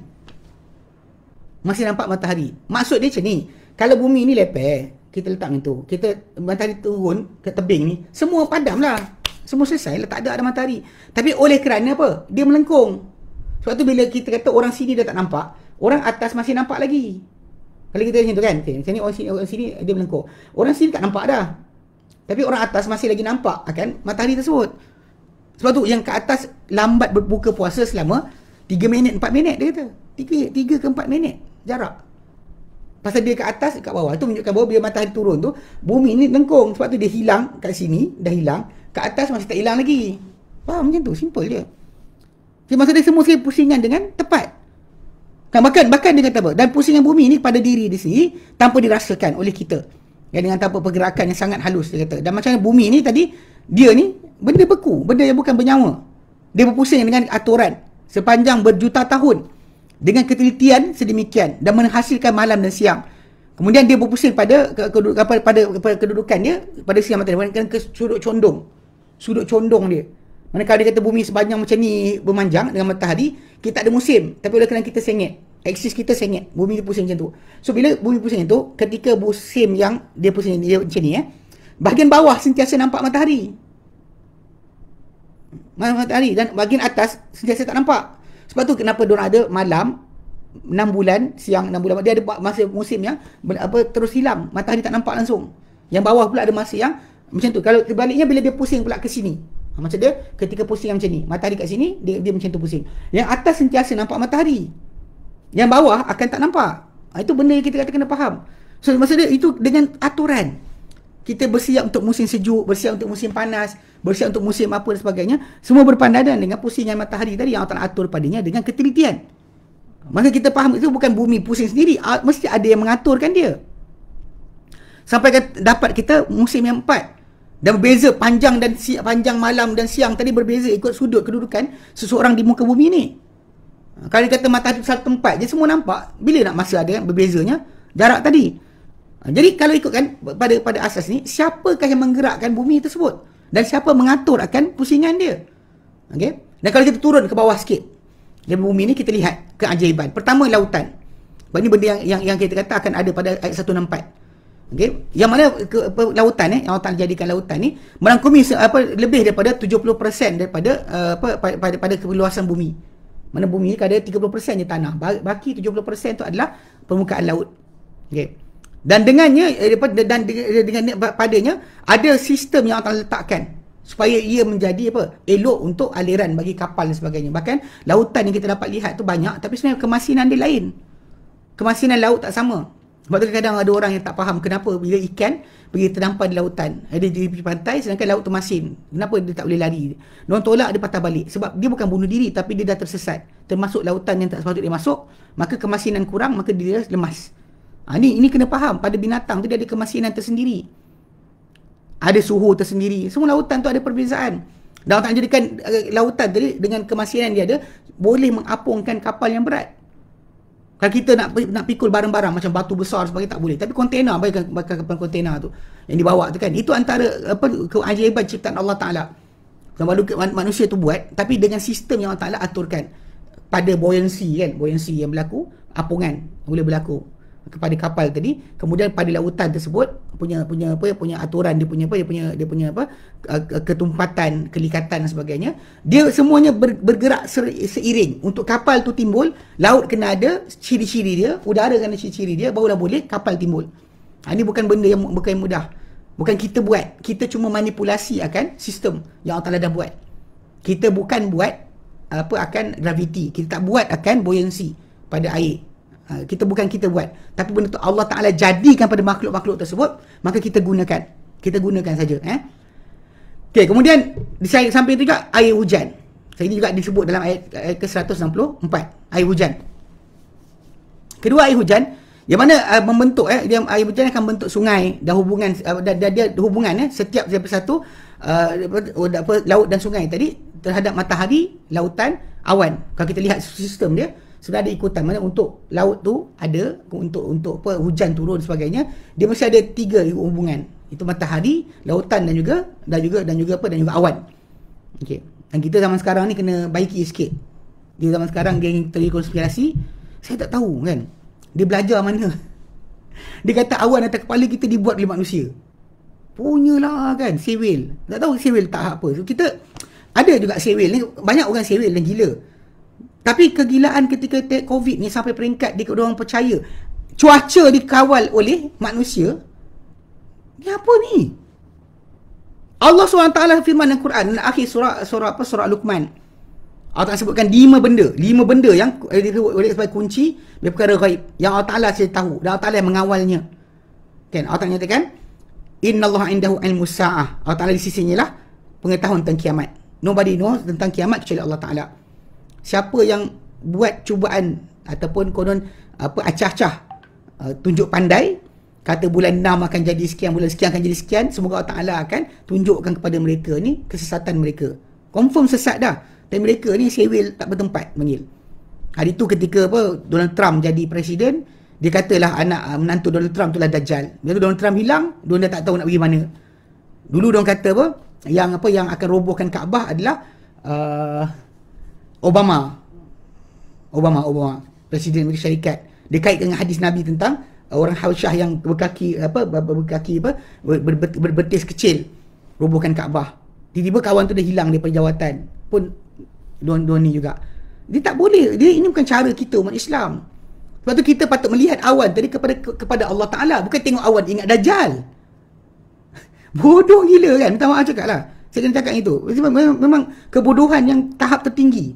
Masih nampak matahari. Maksud dia macam ni, kalau bumi ni lepeh, kita letak macam tu. Kita matahari turun ke tebing ni, semua padam lah. Semua selesai lah, tak ada ada matahari. Tapi oleh kerana apa? Dia melengkung. Sebab tu bila kita kata orang sini dah tak nampak, orang atas masih nampak lagi. Kalau kita macam tu kan, okay, macam ni orang sini, orang sini dia melengkung. Orang sini tak nampak dah. Tapi orang atas masih lagi nampak akan matahari tersebut. Sebab tu yang ke atas lambat berbuka puasa selama 3 minit, 4 minit dia kata. 3, 3 ke 4 minit jarak. Pasal dia ke atas, kat bawah. Itu menunjukkan bahawa bila matahari turun tu, bumi ni lengkung. Sebab tu dia hilang kat sini, dah hilang. Kat atas masih tak hilang lagi. Faham macam tu? Simple je. Jadi maksudnya semua sekali pusingan dengan tepat. Kan, bahkan, bahkan dia kata apa? Dan pusingan bumi ni pada diri di sini tanpa dirasakan oleh kita. Yang dengan tanpa pergerakan yang sangat halus dia kata. Dan macam bumi ni tadi, dia ni benda beku, benda yang bukan bernyawa. Dia berpusing dengan aturan sepanjang berjuta tahun dengan ketelitian sedemikian dan menghasilkan malam dan siang. Kemudian dia berpusing pada kedudukan pada, pada kedudukan dia pada siang matahari dan ke sudut condong. Sudut condong dia. Manakala dia kata bumi sepanjang macam ni bermanjang dengan matahari, kita tak ada musim. Tapi oleh kerana kita sengit. Eksis kita sengit. Bumi dia pusing macam tu. So bila bumi pusing macam tu, ketika musim yang dia pusing dia macam ni eh, bahagian bawah sentiasa nampak matahari matahari dan bahagian atas sentiasa tak nampak. Sebab tu kenapa dia ada malam 6 bulan, siang 6 bulan dia ada masa musim yang apa terus hilang, matahari tak nampak langsung. Yang bawah pula ada masa yang macam tu. Kalau terbaliknya bila dia pusing pula ke sini. Ha, macam dia ketika pusing yang macam ni, matahari kat sini dia dia macam tu pusing. Yang atas sentiasa nampak matahari. Yang bawah akan tak nampak. Ha, itu benda yang kita kata kena faham. So maksud dia itu dengan aturan kita bersiap untuk musim sejuk, bersiap untuk musim panas, bersiap untuk musim apa dan sebagainya, semua berpandangan dengan pusingan matahari tadi yang Allah atur padanya dengan ketelitian. Maka kita faham itu bukan bumi pusing sendiri, mesti ada yang mengaturkan dia. Sampai dapat kita musim yang empat. Dan berbeza panjang dan siap panjang malam dan siang tadi berbeza ikut sudut kedudukan seseorang di muka bumi ni. Ha, kalau dia kata matahari satu tempat je semua nampak, bila nak masa ada kan berbezanya jarak tadi. Ha, jadi kalau ikutkan pada pada asas ni, siapakah yang menggerakkan bumi tersebut? Dan siapa mengatur akan pusingan dia? okay? Dan kalau kita turun ke bawah sikit, dalam bumi ni kita lihat keajaiban. Pertama lautan. Sebab ini benda yang, yang yang kita kata akan ada pada ayat 164. okay? Yang mana ke, apa, lautan eh, yang Allah Taala jadikan lautan ni merangkumi apa lebih daripada 70% daripada eh, apa pada, pada, pada keluasan bumi. Mana bumi ni ada 30% je tanah. Baki 70% tu adalah permukaan laut. okay? dan dengannya eh, dan, dengan padanya ada sistem yang akan letakkan supaya ia menjadi apa elok untuk aliran bagi kapal dan sebagainya bahkan lautan yang kita dapat lihat tu banyak tapi sebenarnya kemasinan dia lain kemasinan laut tak sama sebab tu kadang ada orang yang tak faham kenapa bila ikan pergi terdampar di lautan ada eh, di pantai sedangkan laut termasin. kenapa dia tak boleh lari orang tolak dia patah balik sebab dia bukan bunuh diri tapi dia dah tersesat termasuk lautan yang tak sepatutnya dia masuk maka kemasinan kurang maka dia lemas Ha, ni, ini kena faham. Pada binatang tu dia ada kemasinan tersendiri. Ada suhu tersendiri. Semua lautan tu ada perbezaan. Dan tak jadikan uh, lautan tadi dengan kemasinan dia ada, boleh mengapungkan kapal yang berat. Kalau kita nak nak pikul barang-barang macam batu besar sebagainya tak boleh. Tapi kontena, bagikan kapal kontena tu. Yang dibawa tu kan. Itu antara apa keajaiban ciptaan Allah Ta'ala. Kalau manusia tu buat, tapi dengan sistem yang Allah Ta'ala aturkan. Pada buoyancy kan, buoyancy yang berlaku, apungan boleh berlaku kepada kapal tadi kemudian pada lautan tersebut punya punya apa punya aturan dia punya apa dia punya dia punya apa ketumpatan kelikatan dan sebagainya dia semuanya bergerak seiring untuk kapal tu timbul laut kena ada ciri-ciri dia udara kena ciri-ciri dia barulah boleh kapal timbul ha, ini bukan benda yang bukan yang mudah bukan kita buat kita cuma manipulasi akan sistem yang Allah Taala dah buat kita bukan buat apa akan graviti kita tak buat akan buoyancy pada air Ha, kita bukan kita buat tapi benda tu Allah Taala jadikan pada makhluk-makhluk tersebut maka kita gunakan kita gunakan saja eh okey kemudian di samping itu juga air hujan saya ini juga disebut dalam ayat, ayat ke-164 air hujan kedua air hujan yang mana uh, membentuk eh dia air hujan akan membentuk sungai dan hubungan uh, dan, dan dia hubungan eh setiap setiap satu uh, apa, oh, apa, laut dan sungai tadi terhadap matahari lautan awan kalau kita lihat sistem dia sebenarnya ada ikutan mana untuk laut tu ada untuk untuk apa hujan turun sebagainya dia mesti ada tiga hubungan itu matahari lautan dan juga dan juga dan juga apa dan juga awan okey dan kita zaman sekarang ni kena baiki sikit di zaman sekarang geng teori konspirasi saya tak tahu kan dia belajar mana dia kata awan atas kepala kita dibuat oleh manusia punyalah kan sewil tak tahu sewil tak apa so, kita ada juga sewil ni banyak orang sewil dan gila tapi kegilaan ketika COVID ni sampai peringkat dia orang percaya cuaca dikawal oleh manusia. Ni apa ni? Allah SWT firman dalam Quran dalam akhir surah surah apa surah Luqman. Allah Ta'ala sebutkan lima benda. Lima benda yang eh, disebut oleh sebagai kunci dari perkara gaib. Yang Allah Ta'ala saya tahu. Dan Allah Ta'ala mengawalnya. Kan? Allah Ta'ala nyatakan, Inna Allah indahu ilmu sa'ah. Allah Ta'ala di sisi ni lah pengetahuan tentang kiamat. Nobody knows tentang kiamat kecuali Allah Ta'ala siapa yang buat cubaan ataupun konon apa acah-acah uh, tunjuk pandai kata bulan enam akan jadi sekian bulan sekian akan jadi sekian semoga Allah Taala akan tunjukkan kepada mereka ni kesesatan mereka confirm sesat dah dan mereka ni sewil tak bertempat mengil hari tu ketika apa Donald Trump jadi presiden dia katalah anak uh, menantu Donald Trump tu lah dajjal bila tu Donald Trump hilang dia dah tak tahu nak pergi mana dulu dia kata apa yang apa yang akan robohkan Kaabah adalah uh, Obama. Obama, Obama. Presiden Amerika Syarikat. Dia kait dengan hadis Nabi tentang uh, orang Hausyah yang berkaki apa berkaki apa berbetis kecil rubuhkan Kaabah. Tiba-tiba kawan tu dah hilang daripada jawatan. Pun don don ni juga. Dia tak boleh. Dia ini bukan cara kita umat Islam. Sebab tu kita patut melihat awan tadi kepada kepada Allah Taala, bukan tengok awan ingat dajal. Bodoh gila kan? Minta maaf cakaplah. Saya kena cakap itu. Memang, memang kebodohan yang tahap tertinggi.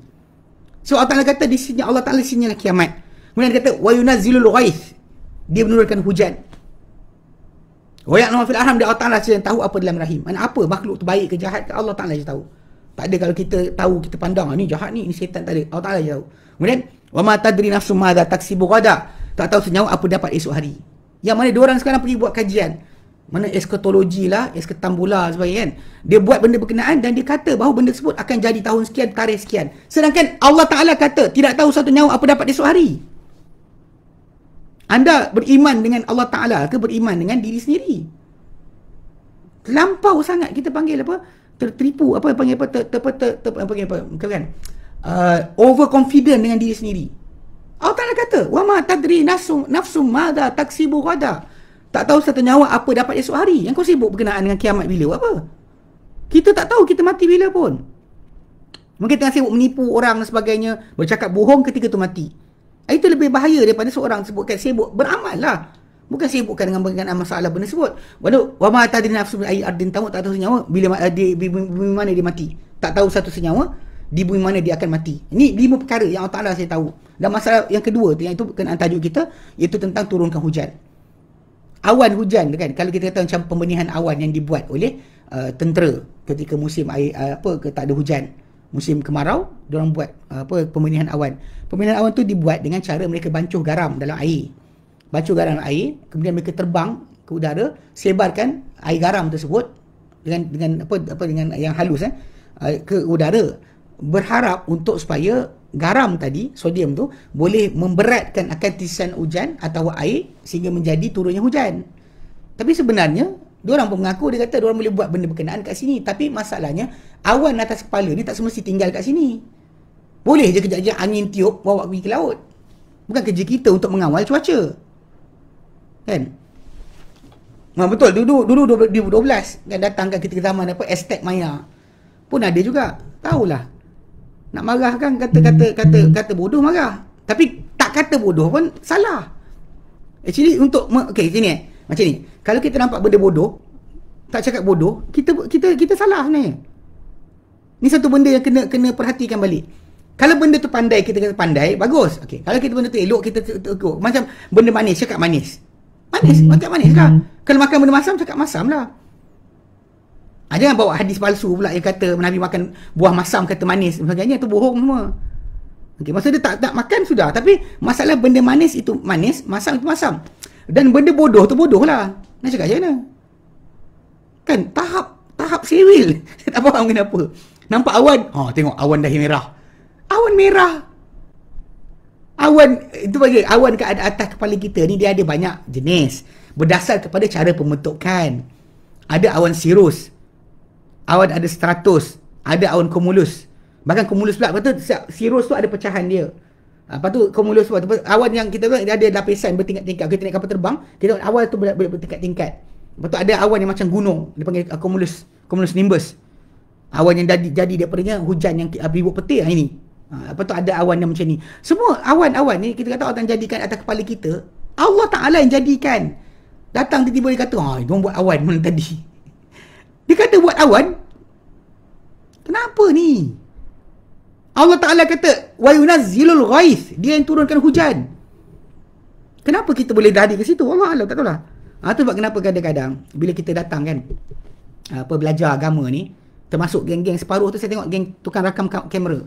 So Allah Ta'ala kata di sini Allah Ta'ala sinilah kiamat. Kemudian dia kata wa yunazzilul ghaith. Dia menurunkan hujan. Wa ya'lamu fil arham dia Allah Ta'ala saja yang tahu apa dalam rahim. Mana apa makhluk tu baik ke jahat ke Allah Ta'ala saja tahu. Tak ada kalau kita tahu kita pandang Ini ah, jahat ni ini setan tak ada. Allah Ta'ala saja tahu. Kemudian wa ma tadri nafsu madza taksibu ghadan. Tak tahu senyawa apa dapat esok hari. Yang mana dua orang sekarang pergi buat kajian mana eskatologi lah, eskatambula sebagainya kan. Dia buat benda berkenaan dan dia kata bahawa benda tersebut akan jadi tahun sekian, tarikh sekian. Sedangkan Allah Ta'ala kata tidak tahu satu nyawa apa dapat esok hari. Anda beriman dengan Allah Ta'ala ke beriman dengan diri sendiri? Lampau sangat kita panggil apa? Tertipu, apa panggil apa? Ter, ter, ter, ter, ter, apa panggil apa? Bukan kan? Uh, overconfident dengan diri sendiri. Allah Ta'ala kata, وَمَا تَدْرِي نَفْسُمْ مَادَا تَكْسِبُ غَدَا tak tahu satu nyawa apa dapat esok hari Yang kau sibuk berkenaan dengan kiamat bila apa Kita tak tahu kita mati bila pun Mungkin tengah sibuk menipu orang dan sebagainya Bercakap bohong ketika tu mati ah, Itu lebih bahaya daripada seorang sebutkan sibuk beramal lah Bukan sibukkan dengan mengenai masalah benda sebut Waduh Wa ma nafsu bin ardin tamu Tak tahu senyawa bila, eh, di, bumi mana dia mati Tak tahu satu senyawa Di bumi mana dia akan mati Ini lima perkara yang Allah Ta'ala saya tahu Dan masalah yang kedua tu Yang itu berkenaan tajuk kita Iaitu tentang turunkan hujan awan hujan tu kan kalau kita kata macam pembenihan awan yang dibuat oleh uh, tentera ketika musim air uh, apa ke tak ada hujan musim kemarau dia buat uh, apa pembenihan awan pembenihan awan tu dibuat dengan cara mereka bancuh garam dalam air bancuh garam dalam air kemudian mereka terbang ke udara sebarkan air garam tersebut dengan dengan apa apa dengan yang halus eh uh, ke udara berharap untuk supaya garam tadi, sodium tu boleh memberatkan akan titisan hujan atau air sehingga menjadi turunnya hujan. Tapi sebenarnya dia orang pun mengaku dia kata dia orang boleh buat benda berkenaan kat sini. Tapi masalahnya awan atas kepala ni tak semesti tinggal kat sini. Boleh je kerja kejap angin tiup bawa pergi ke laut. Bukan kerja kita untuk mengawal cuaca. Kan? Nah, ha, betul dulu dulu 2012 kan datang kat kita zaman apa Aztec Maya pun ada juga. Tahulah nak marah kan kata kata kata kata bodoh marah tapi tak kata bodoh pun salah actually untuk okey sini eh macam ni kalau kita nampak benda bodoh tak cakap bodoh kita kita kita salah ni ni satu benda yang kena kena perhatikan balik kalau benda tu pandai kita kata pandai bagus okey kalau kita benda tu elok kita tegur macam benda manis cakap manis manis hmm. makan manis kan kalau makan benda masam cakap masam lah Ha, jangan bawa hadis palsu pula yang kata Nabi makan buah masam kata manis sebagainya itu bohong semua. Okay, maksud dia tak tak makan sudah tapi masalah benda manis itu manis, masam itu masam. Dan benda bodoh tu bodohlah. Nak cakap macam mana? Kan tahap tahap sewil. Saya tak faham kenapa. Nampak awan? Oh tengok awan dah merah. Awan merah. Awan itu bagi awan kat atas kepala kita ni dia ada banyak jenis berdasar kepada cara pembentukan. Ada awan sirus, awan ada stratus, ada awan cumulus. Bahkan cumulus pula betul siap sirus tu ada pecahan dia. Ha, lepas tu cumulus tu awan yang kita tengok ada lapisan bertingkat-tingkat. Kita naik kapal terbang, kita tengok awan tu ber, ber, bertingkat-tingkat. Lepas tu ada awan yang macam gunung, dia panggil cumulus, ah, cumulus nimbus. Awan yang jadi, jadi daripadanya hujan yang ah, ribut petir hari ni. Ha, lepas tu ada awan yang macam ni. Semua awan-awan ni kita kata orang jadikan atas kepala kita. Allah Ta'ala yang jadikan. Datang tiba-tiba dia kata, ha, buat awan mana tadi. Dia kata buat awan. Kenapa ni? Allah Ta'ala kata, Wa yunazilul ghaith. Dia yang turunkan hujan. Kenapa kita boleh dari ke situ? Allah Allah tak tahulah. Ha, tu sebab kenapa kadang-kadang bila kita datang kan apa belajar agama ni termasuk geng-geng separuh tu saya tengok geng tukang rakam kam- kamera.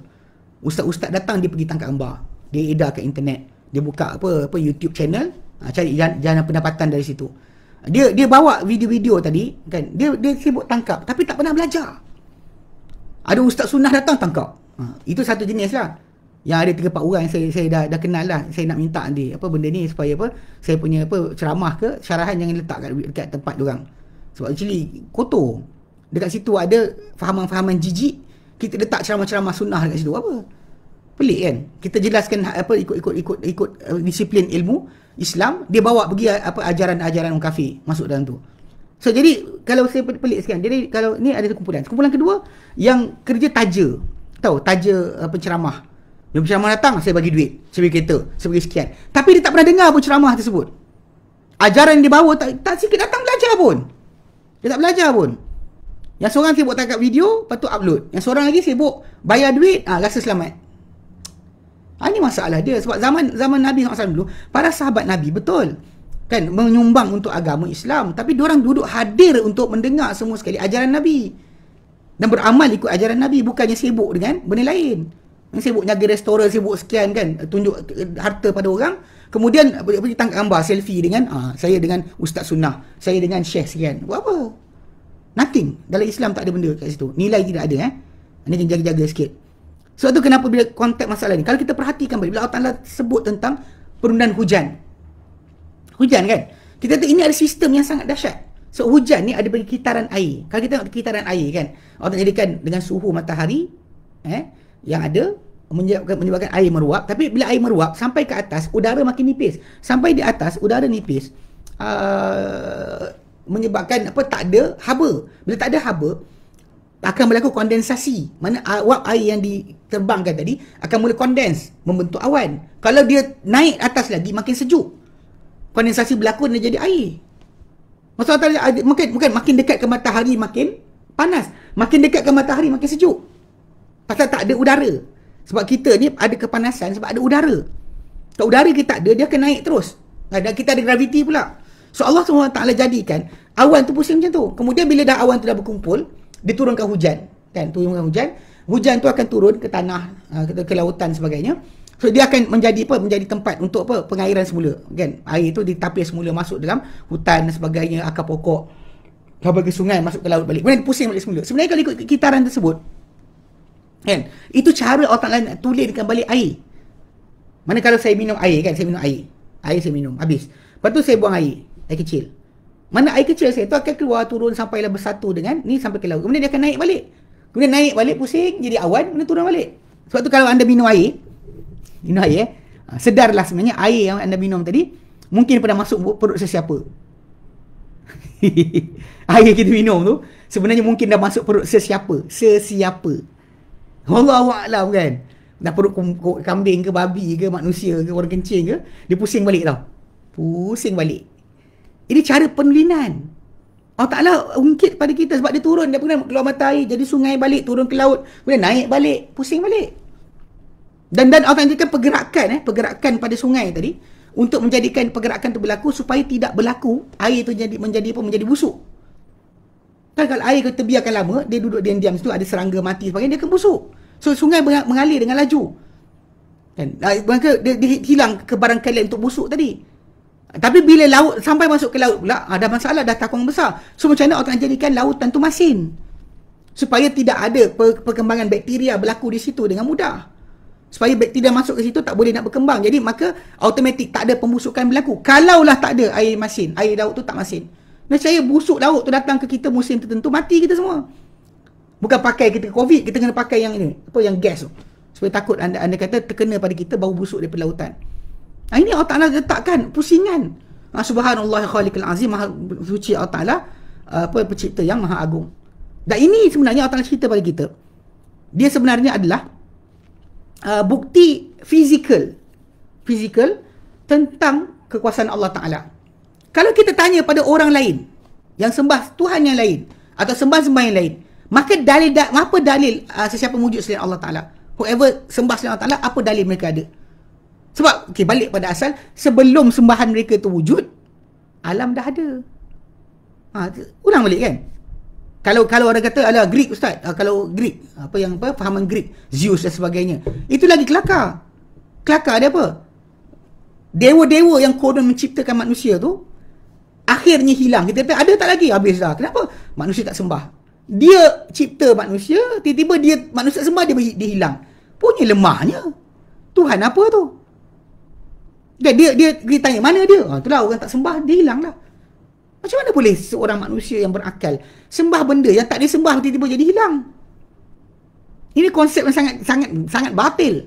Ustaz-ustaz datang dia pergi tangkap gambar. Dia edar kat internet. Dia buka apa apa YouTube channel ha, cari jalan, jalan pendapatan dari situ. Dia dia bawa video-video tadi kan. Dia dia sibuk tangkap tapi tak pernah belajar. Ada ustaz sunnah datang tangkap. Ha, itu satu jenis lah. Yang ada tiga 4 orang saya saya dah dah kenal lah. Saya nak minta nanti apa benda ni supaya apa saya punya apa ceramah ke syarahan jangan letak kat dekat tempat dia orang. Sebab actually kotor. Dekat situ ada fahaman-fahaman jijik. Kita letak ceramah-ceramah sunnah dekat situ apa? Pelik kan? Kita jelaskan ha, apa ikut-ikut ikut ikut, eh, disiplin ilmu, Islam dia bawa pergi apa ajaran-ajaran kafir masuk dalam tu. So jadi kalau saya pelik sekian. Jadi kalau ni ada kumpulan. Kumpulan kedua yang kerja taja. Tahu taja uh, penceramah. Yang penceramah datang saya bagi duit, saya bagi kereta, saya bagi sekian. Tapi dia tak pernah dengar pun ceramah tersebut. Ajaran yang dibawa tak tak sikit datang belajar pun. Dia tak belajar pun. Yang seorang sibuk tangkap video, lepas tu upload. Yang seorang lagi sibuk bayar duit, ah ha, rasa selamat. Ah, ini masalah dia sebab zaman zaman Nabi SAW dulu para sahabat Nabi betul kan menyumbang untuk agama Islam tapi diorang duduk hadir untuk mendengar semua sekali ajaran Nabi dan beramal ikut ajaran Nabi bukannya sibuk dengan benda lain sibuk jaga restoran sibuk sekian kan tunjuk harta pada orang kemudian pergi tangkap gambar selfie dengan ah, saya dengan Ustaz Sunnah saya dengan Syekh sekian buat apa nothing dalam Islam tak ada benda kat situ nilai tidak ada eh ini jaga-jaga sikit sebab tu kenapa bila konteks masalah ni Kalau kita perhatikan balik Bila Allah Ta'ala sebut tentang Perundan hujan Hujan kan Kita tahu ini ada sistem yang sangat dahsyat So hujan ni ada bagi air Kalau kita tengok kitaran air kan Allah Ta'ala jadikan dengan suhu matahari eh, Yang ada menyebabkan, menyebabkan air meruap Tapi bila air meruap Sampai ke atas Udara makin nipis Sampai di atas Udara nipis uh, Menyebabkan apa tak ada haba Bila tak ada haba akan berlaku kondensasi. Mana awap ah, air yang diterbangkan tadi akan mula kondens membentuk awan. Kalau dia naik atas lagi makin sejuk. Kondensasi berlaku dan jadi air. Masalah tadi mungkin mungkin makin dekat ke matahari makin panas. Makin dekat ke matahari makin sejuk. Pasal tak ada udara. Sebab kita ni ada kepanasan sebab ada udara. Kalau udara kita tak ada, dia akan naik terus. ada ah, kita ada graviti pula. So Allah SWT jadikan awan tu pusing macam tu. Kemudian bila dah awan tu dah berkumpul, diturunkan hujan kan turunkan hujan hujan tu akan turun ke tanah ha, ke, ke lautan sebagainya so dia akan menjadi apa menjadi tempat untuk apa pengairan semula kan air tu ditapis semula masuk dalam hutan dan sebagainya akar pokok sampai ke sungai masuk ke laut balik kemudian pusing balik semula sebenarnya kalau ikut kitaran tersebut kan itu cara orang lain nak tulenkan balik air mana kalau saya minum air kan saya minum air air saya minum habis lepas tu saya buang air air kecil mana air kecil saya tu akan keluar turun sampai lah bersatu dengan ni sampai ke laut. Kemudian dia akan naik balik. Kemudian naik balik pusing jadi awan kemudian turun balik. Sebab tu kalau anda minum air, minum air eh, ha, sedarlah sebenarnya air yang anda minum tadi mungkin pernah masuk perut sesiapa. air kita minum tu sebenarnya mungkin dah masuk perut sesiapa. Sesiapa. awak lah, kan. Dah perut kambing ke babi ke manusia ke orang kencing ke, dia pusing balik tau. Pusing balik. Ini cara penulinan. Allah Ta'ala ungkit pada kita sebab dia turun. Dia pernah keluar matahari, jadi sungai balik, turun ke laut. Kemudian naik balik, pusing balik. Dan dan Allah Ta'ala pergerakan, eh, pergerakan pada sungai tadi. Untuk menjadikan pergerakan itu berlaku supaya tidak berlaku. Air itu menjadi menjadi apa? Menjadi busuk. Kan kalau air kita biarkan lama, dia duduk diam-diam situ, ada serangga mati sebagainya, dia akan busuk. So sungai mengalir dengan laju. dan ah, Maka dia, dia, hilang kebarangkalian untuk busuk tadi. Tapi bila laut sampai masuk ke laut pula ada masalah dah takung besar. So macam mana orang jadikan lautan tu masin? Supaya tidak ada perkembangan bakteria berlaku di situ dengan mudah. Supaya bakteria masuk ke situ tak boleh nak berkembang. Jadi maka automatik tak ada pembusukan berlaku. Kalaulah tak ada air masin, air laut tu tak masin. Nescaya busuk laut tu datang ke kita musim tertentu mati kita semua. Bukan pakai kita COVID, kita kena pakai yang ini, apa yang gas tu. Supaya takut anda anda kata terkena pada kita bau busuk daripada lautan. Nah, ha, ini Allah Ta'ala letakkan pusingan. Nah, ha, Subhanallah, Khaliqul Azim, Maha Suci Allah Ta'ala, apa pencipta yang Maha Agung. Dan ini sebenarnya Allah Ta'ala cerita pada kita. Dia sebenarnya adalah uh, bukti fizikal. Fizikal tentang kekuasaan Allah Ta'ala. Kalau kita tanya pada orang lain yang sembah Tuhan yang lain atau sembah sembah yang lain, maka dalil, apa dalil uh, sesiapa wujud selain Allah Ta'ala? Whoever sembah selain Allah Ta'ala, apa dalil mereka ada? Sebab, okay, balik pada asal, sebelum sembahan mereka tu wujud, alam dah ada. Ha, ulang balik kan? Kalau kalau orang kata, ala Greek Ustaz, ha, kalau Greek, apa yang apa, fahaman Greek, Zeus dan sebagainya, itu lagi kelakar. Kelakar dia apa? Dewa-dewa yang kodon menciptakan manusia tu, akhirnya hilang. Kita kata, ada tak lagi? Habis dah. Kenapa? Manusia tak sembah. Dia cipta manusia, tiba-tiba dia manusia sembah, dia, dia hilang. Punya lemahnya. Tuhan apa tu? Dia dia dia, dia tanya mana dia? Ha ah, itulah orang tak sembah dia hilanglah. Macam mana boleh seorang manusia yang berakal sembah benda yang tak disembah tiba-tiba jadi hilang? Ini konsep yang sangat sangat sangat batil.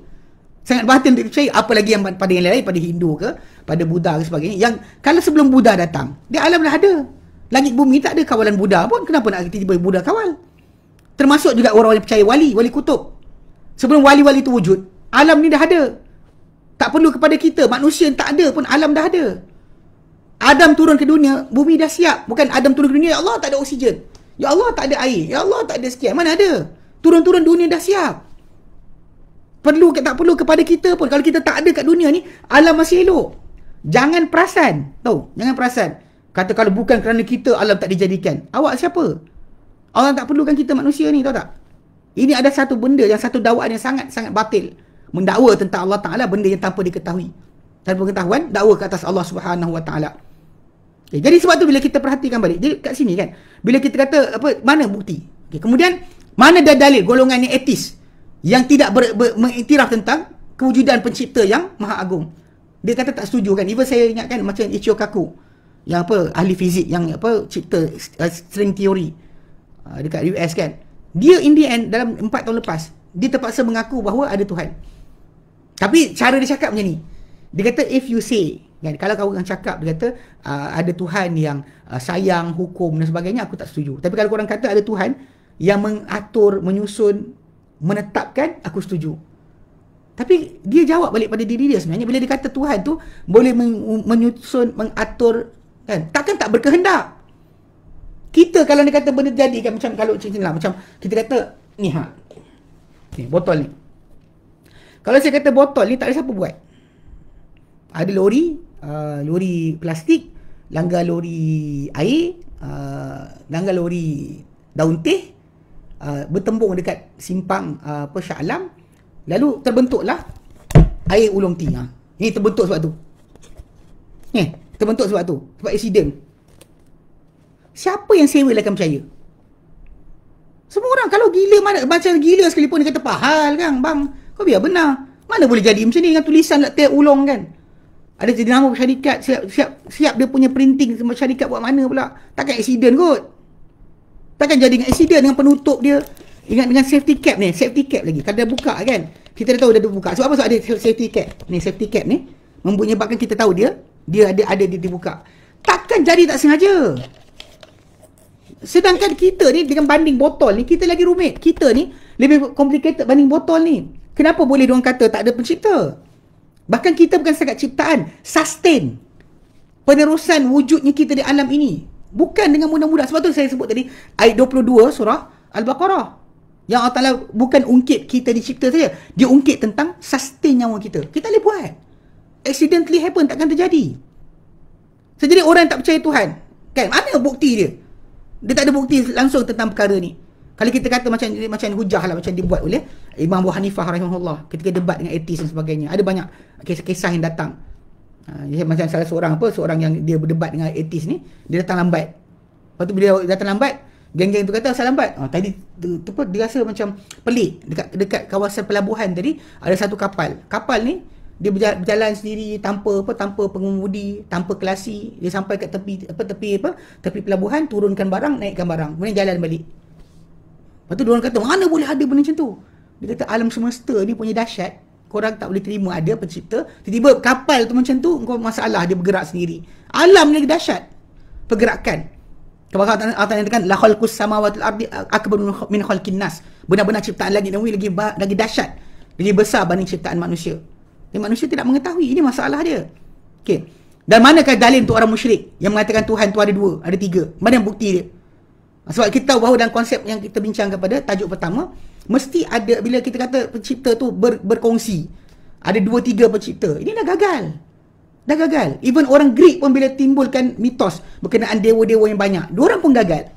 Sangat batil untuk dipercayai apalagi yang pada yang lain pada Hindu ke, pada Buddha ke sebagainya yang kalau sebelum Buddha datang, dia alam dah ada. Langit bumi tak ada kawalan Buddha pun kenapa nak tiba-tiba Buddha kawal? Termasuk juga orang-orang yang percaya wali, wali kutub. Sebelum wali-wali itu wujud, alam ni dah ada. Tak perlu kepada kita Manusia tak ada pun Alam dah ada Adam turun ke dunia Bumi dah siap Bukan Adam turun ke dunia Ya Allah tak ada oksigen Ya Allah tak ada air Ya Allah tak ada sekian Mana ada Turun-turun dunia dah siap Perlu ke tak perlu kepada kita pun Kalau kita tak ada kat dunia ni Alam masih elok Jangan perasan Tahu Jangan perasan Kata kalau bukan kerana kita Alam tak dijadikan Awak siapa? Allah tak perlukan kita manusia ni Tahu tak? Ini ada satu benda Yang satu dakwaan yang sangat-sangat batil mendakwa tentang Allah Taala benda yang tanpa diketahui. Tanpa pengetahuan dakwa ke atas Allah Subhanahu Wa Taala. Okay, eh, jadi sebab tu bila kita perhatikan balik, dia kat sini kan, bila kita kata apa mana bukti? Okay, kemudian mana dah dalil golongan yang etis yang tidak ber, ber, mengiktiraf tentang kewujudan pencipta yang maha agung. Dia kata tak setuju kan. Even saya ingatkan macam Ichio Kaku yang apa ahli fizik yang apa cipta uh, string theory uh, dekat US kan. Dia in the end dalam 4 tahun lepas dia terpaksa mengaku bahawa ada Tuhan. Tapi cara dia cakap macam ni. Dia kata if you say kan kalau kau orang cakap dia kata uh, ada Tuhan yang uh, sayang hukum dan sebagainya aku tak setuju. Tapi kalau kau orang kata ada Tuhan yang mengatur, menyusun, menetapkan aku setuju. Tapi dia jawab balik pada diri dia sebenarnya bila dia kata Tuhan tu boleh men- menyusun, mengatur kan takkan tak berkehendak. Kita kalau dia kata benda jadi kan macam kalau cincin lah macam kita kata ni ha. Okay, botol ni. Kalau saya kata botol ni tak ada siapa buat. Ada lori, uh, lori plastik, langgar lori air, uh, langgar lori daun teh, uh, bertembung dekat simpang uh, apa Shah Alam. Lalu terbentuklah air ulung ti. Ha. Ini terbentuk sebab tu. Ni, eh, terbentuk sebab tu. Sebab insiden. Siapa yang sewa lah akan percaya? Semua orang kalau gila mana macam gila sekalipun dia kata pahal kan bang. Kau biar benar. Mana boleh jadi macam ni dengan tulisan nak tiap ulong kan? Ada jadi nama syarikat siap siap siap dia punya printing sama syarikat buat mana pula? Takkan accident kot. Takkan jadi dengan accident dengan penutup dia ingat dengan safety cap ni, safety cap lagi. Kalau dia buka kan, kita dah tahu dia dibuka. Sebab apa sebab ada safety cap? Ni safety cap ni membunyibabkan kita tahu dia dia ada ada dia dibuka. Takkan jadi tak sengaja. Sedangkan kita ni dengan banding botol ni kita lagi rumit. Kita ni lebih complicated banding botol ni. Kenapa boleh diorang kata tak ada pencipta? Bahkan kita bukan sangat ciptaan. Sustain. Penerusan wujudnya kita di alam ini. Bukan dengan mudah-mudah. Sebab tu saya sebut tadi ayat 22 surah Al-Baqarah. Yang Allah Ta'ala bukan ungkit kita dicipta saja. Dia ungkit tentang sustain nyawa kita. Kita boleh buat. Accidentally happen takkan terjadi. Sejadi orang tak percaya Tuhan. Kan? Mana bukti dia? Dia tak ada bukti langsung tentang perkara ni. Kalau kita kata macam macam hujah lah macam dibuat oleh Imam Abu Hanifah rahimahullah ketika debat dengan atheist dan sebagainya. Ada banyak kisah-kisah yang datang. Ha, macam salah seorang apa seorang yang dia berdebat dengan atheist ni, dia datang lambat. Lepas tu bila dia datang lambat, geng-geng tu kata asal lambat. Ha, tadi tu, tu pun dia rasa macam pelik dekat dekat kawasan pelabuhan tadi ada satu kapal. Kapal ni dia berjalan sendiri tanpa apa tanpa pengemudi, tanpa kelasi, dia sampai kat tepi apa tepi apa tepi pelabuhan turunkan barang, naikkan barang, kemudian jalan balik. Lepas tu diorang kata, mana boleh ada benda macam tu? Dia kata, alam semesta ni punya dahsyat. Korang tak boleh terima ada pencipta. Tiba-tiba kapal tu macam tu, kau masalah dia bergerak sendiri. Alam ni dahsyat. Pergerakan. Kebakar Allah yang katakan, لَخَلْ كُسَّمَا وَتُلْ أَرْضِ أَكْبَرُ مِنْ خَلْكِ Benar-benar ciptaan lagi dan bumi lagi, lagi dahsyat. Lagi besar banding ciptaan manusia. Dan manusia tidak mengetahui. Ini masalah dia. Okay. Dan manakah dalil untuk orang musyrik yang mengatakan Tuhan tu ada dua, ada tiga? Mana bukti dia? Ah, sebab kita tahu bahawa dalam konsep yang kita bincangkan pada tajuk pertama, mesti ada bila kita kata pencipta tu ber, berkongsi. Ada dua tiga pencipta. Ini dah gagal. Dah gagal. Even orang Greek pun bila timbulkan mitos berkenaan dewa-dewa yang banyak, dua orang pun gagal.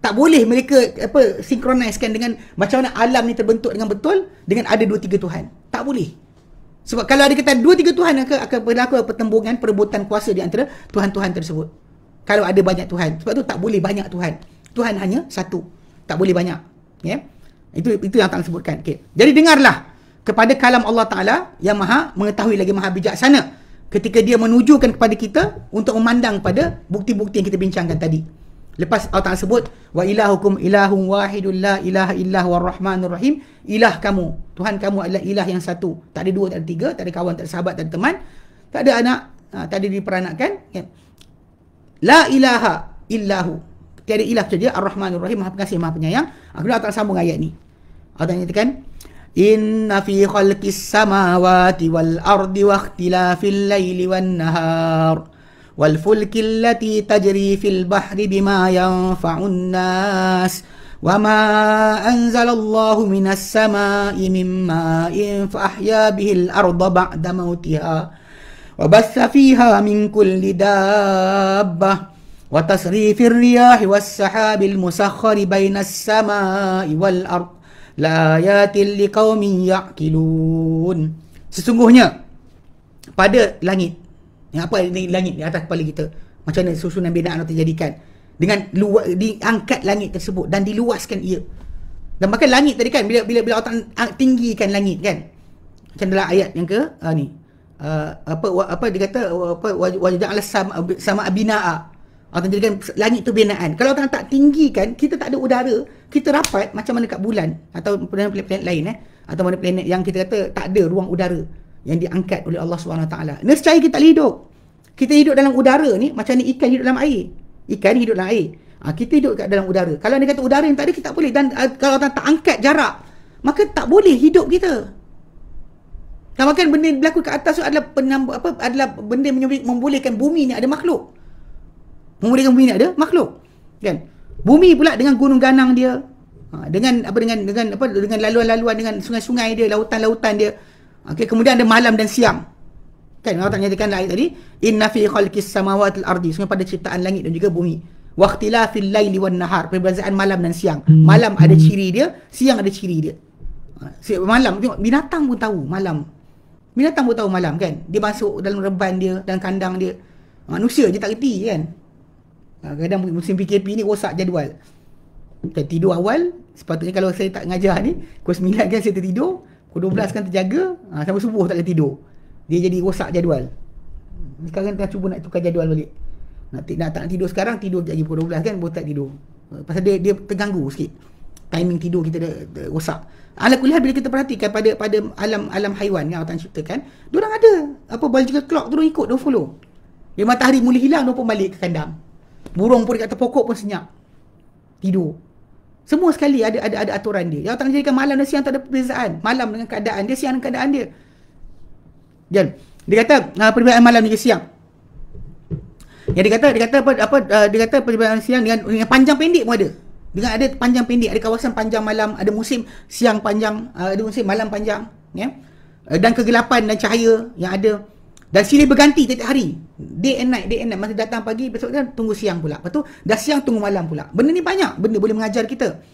Tak boleh mereka apa sinkroniskan dengan macam mana alam ni terbentuk dengan betul dengan ada dua tiga Tuhan. Tak boleh. Sebab kalau ada kata dua tiga Tuhan akan berlaku pertembungan perebutan kuasa di antara Tuhan-Tuhan tersebut kalau ada banyak Tuhan. Sebab tu tak boleh banyak Tuhan. Tuhan hanya satu. Tak boleh banyak. Ya. Yeah? Itu itu yang tak sebutkan. Okay. Jadi dengarlah kepada kalam Allah Ta'ala yang maha mengetahui lagi maha bijaksana. Ketika dia menunjukkan kepada kita untuk memandang pada bukti-bukti yang kita bincangkan tadi. Lepas Allah Ta'ala sebut, Wa ilahukum ilahum wahidun la ilaha illahu illah warrahmanur rahim. Ilah kamu. Tuhan kamu adalah ilah yang satu. Tak ada dua, tak ada tiga. Tak ada kawan, tak ada sahabat, tak ada teman. Tak ada anak. Ha, tak ada diperanakan. Okay. Ya. La ilaha illahu. Tiada ilah saja. Ar-Rahman Ar-Rahim. Maha pengasih, maha penyayang. Aku nak tak sambung ayat ni. Aku tanya tekan. Inna fi khalqis samawati wal ardi wa akhtila fil layli wan nahar. Wal fulki allati tajri fil bahri bima yanfa'un nas. وَمَا أَنزَلَ اللَّهُ مِنَ السَّمَاءِ مِن مَّاءٍ فَأَحْيَا بِهِ الْأَرْضَ بَعْدَ مَوْتِهَا وبث فيها من كل دابة وتصريف الرياح والسحاب المسخر بين السماء والأرض لآيات لقوم يعقلون Sesungguhnya pada langit yang apa ni langit di atas kepala kita macam mana susunan bina Allah terjadikan dengan diangkat langit tersebut dan diluaskan ia dan maka langit tadi kan bila bila bila Allah tinggikan langit kan macam dalam ayat yang ke uh, ni uh, apa wa, apa dia kata apa wajudan alas sama sama abinaa ah. ah, atau jadikan langit tu binaan. Kalau tak tak tinggikan, kita tak ada udara, kita rapat macam mana kat bulan atau planet-planet lain eh atau mana planet yang kita kata tak ada ruang udara yang diangkat oleh Allah SWT. Nescaya kita tak hidup. Kita hidup dalam udara ni macam ni ikan hidup dalam air. Ikan hidup dalam air. Ha, kita hidup kat dalam udara. Kalau dia kata udara yang tak ada, kita tak boleh. Dan uh, kalau orang tak angkat jarak, maka tak boleh hidup kita. Tambahkan benda yang berlaku kat atas tu adalah penamb- apa adalah benda yang membolehkan bumi ni ada makhluk. Membolehkan bumi ni ada makhluk. Kan? Bumi pula dengan gunung ganang dia. Ha, dengan apa dengan dengan apa dengan laluan-laluan dengan sungai-sungai dia, lautan-lautan dia. Ha, okey, kemudian ada malam dan siang. Kan? Allah tak nyatakan lain tadi, "Inna fi khalqis samawati ardi Sungai pada ciptaan langit dan juga bumi. Wa fil laili wan nahar. Perbezaan malam dan siang. Malam ada ciri dia, siang ada ciri dia. Ha, malam tengok binatang pun tahu malam Binatang pun tahu malam kan. Dia masuk dalam reban dia, dalam kandang dia. Ha, manusia je tak reti kan. Ha, kadang musim PKP ni rosak jadual. Kita tidur awal, sepatutnya kalau saya tak ngajar ni, pukul 9 kan saya tertidur, pukul 12 kan terjaga, ha, sampai subuh tak boleh tidur. Dia jadi rosak jadual. Sekarang tengah cuba nak tukar jadual balik. Nak, nak tak nak tidur sekarang, tidur lagi pukul 12 kan, baru tak tidur. Ha, pasal dia, dia terganggu sikit. Timing tidur kita dah, dah rosak. Ala kuliah bila kita perhatikan pada pada alam alam haiwan yang Allah ciptakan, dia orang ada apa biological clock tu ikut dia follow. Bila matahari mula hilang dia pun balik ke kandang. Burung pun dekat pokok pun senyap. Tidur. Semua sekali ada ada ada aturan dia. Yang Allah jadikan malam dan siang tak ada perbezaan. Malam dengan keadaan dia, siang dengan keadaan dia. Jan. Dia kata, uh, perbezaan malam dengan siang. Yang dia kata, dia kata apa apa uh, dia kata perbezaan siang dengan, dengan panjang pendek pun ada dengan ada panjang pendek ada kawasan panjang malam ada musim siang panjang uh, ada musim malam panjang yeah? Ya. uh, dan kegelapan dan cahaya yang ada dan silih berganti setiap hari day and night day and night masa datang pagi besok kan tunggu siang pula lepas tu dah siang tunggu malam pula benda ni banyak benda boleh mengajar kita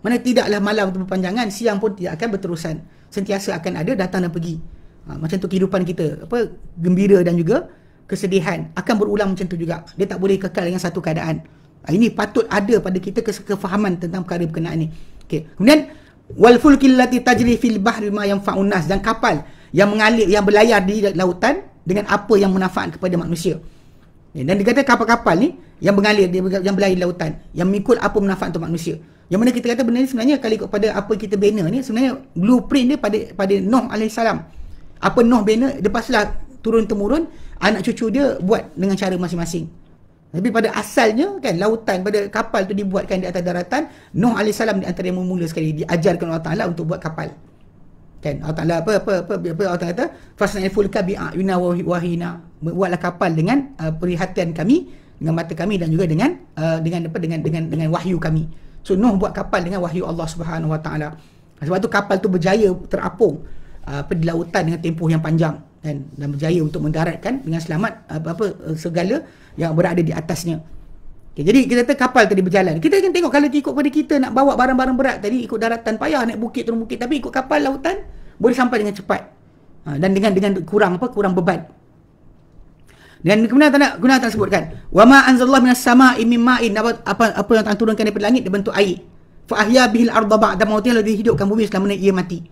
mana tidaklah malam itu berpanjangan siang pun tidak akan berterusan sentiasa akan ada datang dan pergi ha, macam tu kehidupan kita apa gembira dan juga kesedihan akan berulang macam tu juga dia tak boleh kekal dengan satu keadaan Ah, ini patut ada pada kita kesekefahaman tentang perkara berkenaan ni. Okey. Kemudian wal fulki allati tajri fil bahri ma yanfa'un nas dan kapal yang mengalir yang berlayar di lautan dengan apa yang manfaat kepada manusia. Dan dikata kapal-kapal ni yang mengalir yang berlayar di lautan yang mengikut apa manfaat untuk manusia. Yang mana kita kata benda ni sebenarnya kalau ikut pada apa kita bina ni sebenarnya blueprint dia pada pada Nuh alaihi salam. Apa Nuh bina lepaslah turun temurun anak cucu dia buat dengan cara masing-masing. Tapi pada asalnya kan lautan pada kapal tu dibuatkan di atas daratan Nuh AS di antara yang mula sekali diajarkan Allah Ta'ala untuk buat kapal kan Allah Ta'ala apa apa apa apa Allah Ta'ala fasna'il fulka bi'ayuna wa wahina buatlah kapal dengan uh, perlihatan kami dengan mata kami dan juga dengan uh, dengan apa dengan dengan dengan wahyu kami so Nuh buat kapal dengan wahyu Allah Subhanahu Wa Ta'ala sebab tu kapal tu berjaya terapung uh, di lautan dengan tempoh yang panjang kan dan berjaya untuk mendaratkan dengan selamat apa-apa eh, segala yang berada di atasnya. Okay, jadi kita kata kapal tadi berjalan. Kita kan tengok kalau ikut pada kita nak bawa barang-barang berat tadi ikut daratan payah naik bukit turun bukit tapi ikut kapal lautan boleh sampai dengan cepat. Ha, dan dengan dengan kurang apa kurang beban. Dan kemudian tanda guna tak sebutkan. Wa ma anzalallahu minas sama'i min ma'in apa apa yang Tuhan turunkan daripada langit dia bentuk air. Fa ahya bihil arda ba'da mautiha lalu dihidupkan bumi selama ia mati.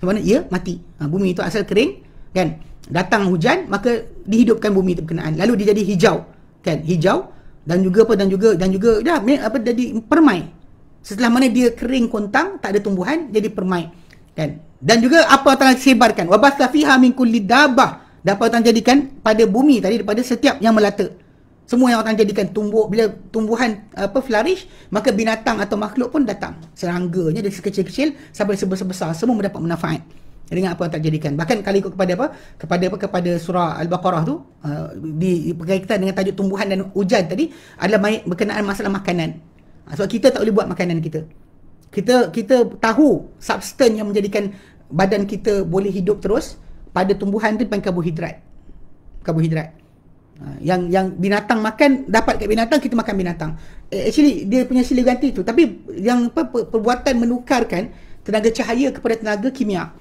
Sebab mana ia mati. Ha, bumi itu asal kering, kan datang hujan maka dihidupkan bumi itu berkenaan lalu dia jadi hijau kan hijau dan juga apa dan juga dan juga dah apa jadi permai setelah mana dia kering kontang tak ada tumbuhan jadi permai kan dan juga apa yang telah disebarkan wabas kafiha min kulli dabah dapat orang jadikan pada bumi tadi daripada setiap yang melata semua yang orang jadikan tumbuh bila tumbuhan apa flourish maka binatang atau makhluk pun datang serangganya dari sekecil-kecil sampai sebesar-besar semua mendapat manfaat dengan apa yang tak jadikan. Bahkan kalau ikut kepada apa? Kepada apa? Kepada surah Al-Baqarah tu uh, di, di dengan tajuk tumbuhan dan hujan tadi adalah berkenaan masalah makanan. Ah, sebab kita tak boleh buat makanan kita. Kita kita tahu substan yang menjadikan badan kita boleh hidup terus pada tumbuhan tu panggil karbohidrat. Karbohidrat. Uh, yang yang binatang makan dapat kat binatang kita makan binatang. Eh, actually dia punya sila ganti tu tapi yang apa, perbuatan menukarkan tenaga cahaya kepada tenaga kimia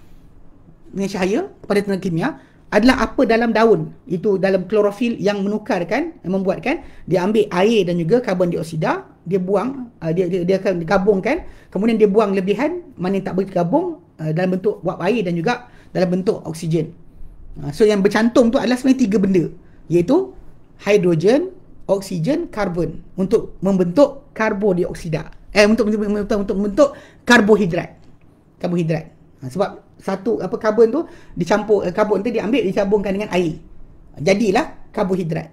dengan cahaya pada tenaga kimia adalah apa dalam daun itu dalam klorofil yang menukarkan yang membuatkan dia ambil air dan juga karbon dioksida dia buang uh, dia, dia dia akan digabungkan kemudian dia buang lebihan mana yang tak boleh digabung uh, dalam bentuk wap air dan juga dalam bentuk oksigen uh, so yang bercantum tu adalah sebenarnya tiga benda iaitu hidrogen oksigen karbon untuk membentuk karbon dioksida eh untuk untuk untuk membentuk karbohidrat karbohidrat ha, sebab satu apa karbon tu dicampur eh, karbon tu diambil dicampurkan dengan air jadilah karbohidrat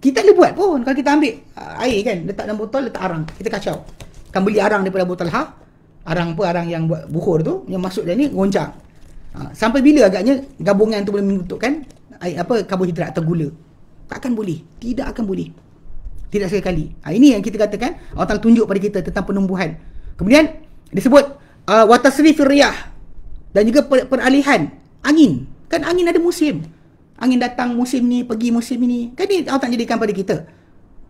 kita boleh buat pun kalau kita ambil uh, air kan letak dalam botol letak arang kita kacau kan beli arang daripada botol ha arang apa arang yang buat buhur tu yang masuk dia ni goncang ha, sampai bila agaknya gabungan tu boleh membentukkan air apa karbohidrat atau gula takkan boleh tidak akan boleh tidak sekali ha, ini yang kita katakan Allah tunjuk pada kita tentang penumbuhan kemudian disebut uh, ah, watasri firriyah dan juga per- peralihan angin kan angin ada musim angin datang musim ni pergi musim ni kan ni Allah tak jadikan pada kita